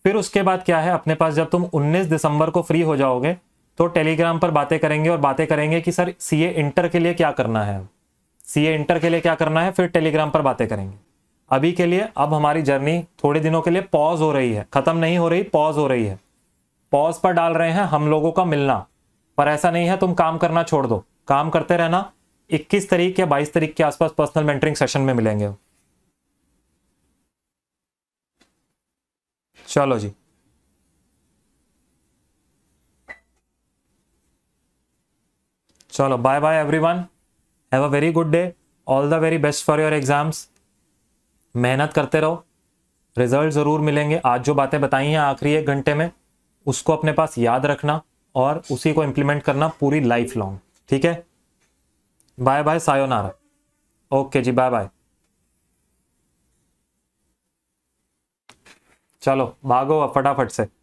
फिर उसके बाद क्या है अपने पास जब तुम उन्नीस दिसंबर को फ्री हो जाओगे तो टेलीग्राम पर बातें करेंगे और बातें करेंगे कि सर सी इंटर के लिए क्या करना है सी इंटर के लिए क्या करना है फिर टेलीग्राम पर बातें करेंगे अभी के लिए अब हमारी जर्नी थोड़े दिनों के लिए पॉज हो रही है ख़त्म नहीं हो रही पॉज हो रही है पॉज पर डाल रहे हैं हम लोगों का मिलना पर ऐसा नहीं है तुम काम करना छोड़ दो काम करते रहना इक्कीस तारीख या बाईस तारीख के आसपास पर्सनल मेंटरिंग सेशन में मिलेंगे चलो जी चलो bye bye everyone have a very good day all the very best for your exams मेहनत करते रहो रिजल्ट ज़रूर मिलेंगे आज जो बातें बताई हैं आखिरी एक घंटे में उसको अपने पास याद रखना और उसी को इम्प्लीमेंट करना पूरी लाइफ लॉन्ग ठीक है बाय बाय सायोनारा ओके जी बाय बाय चलो भागो फटाफट से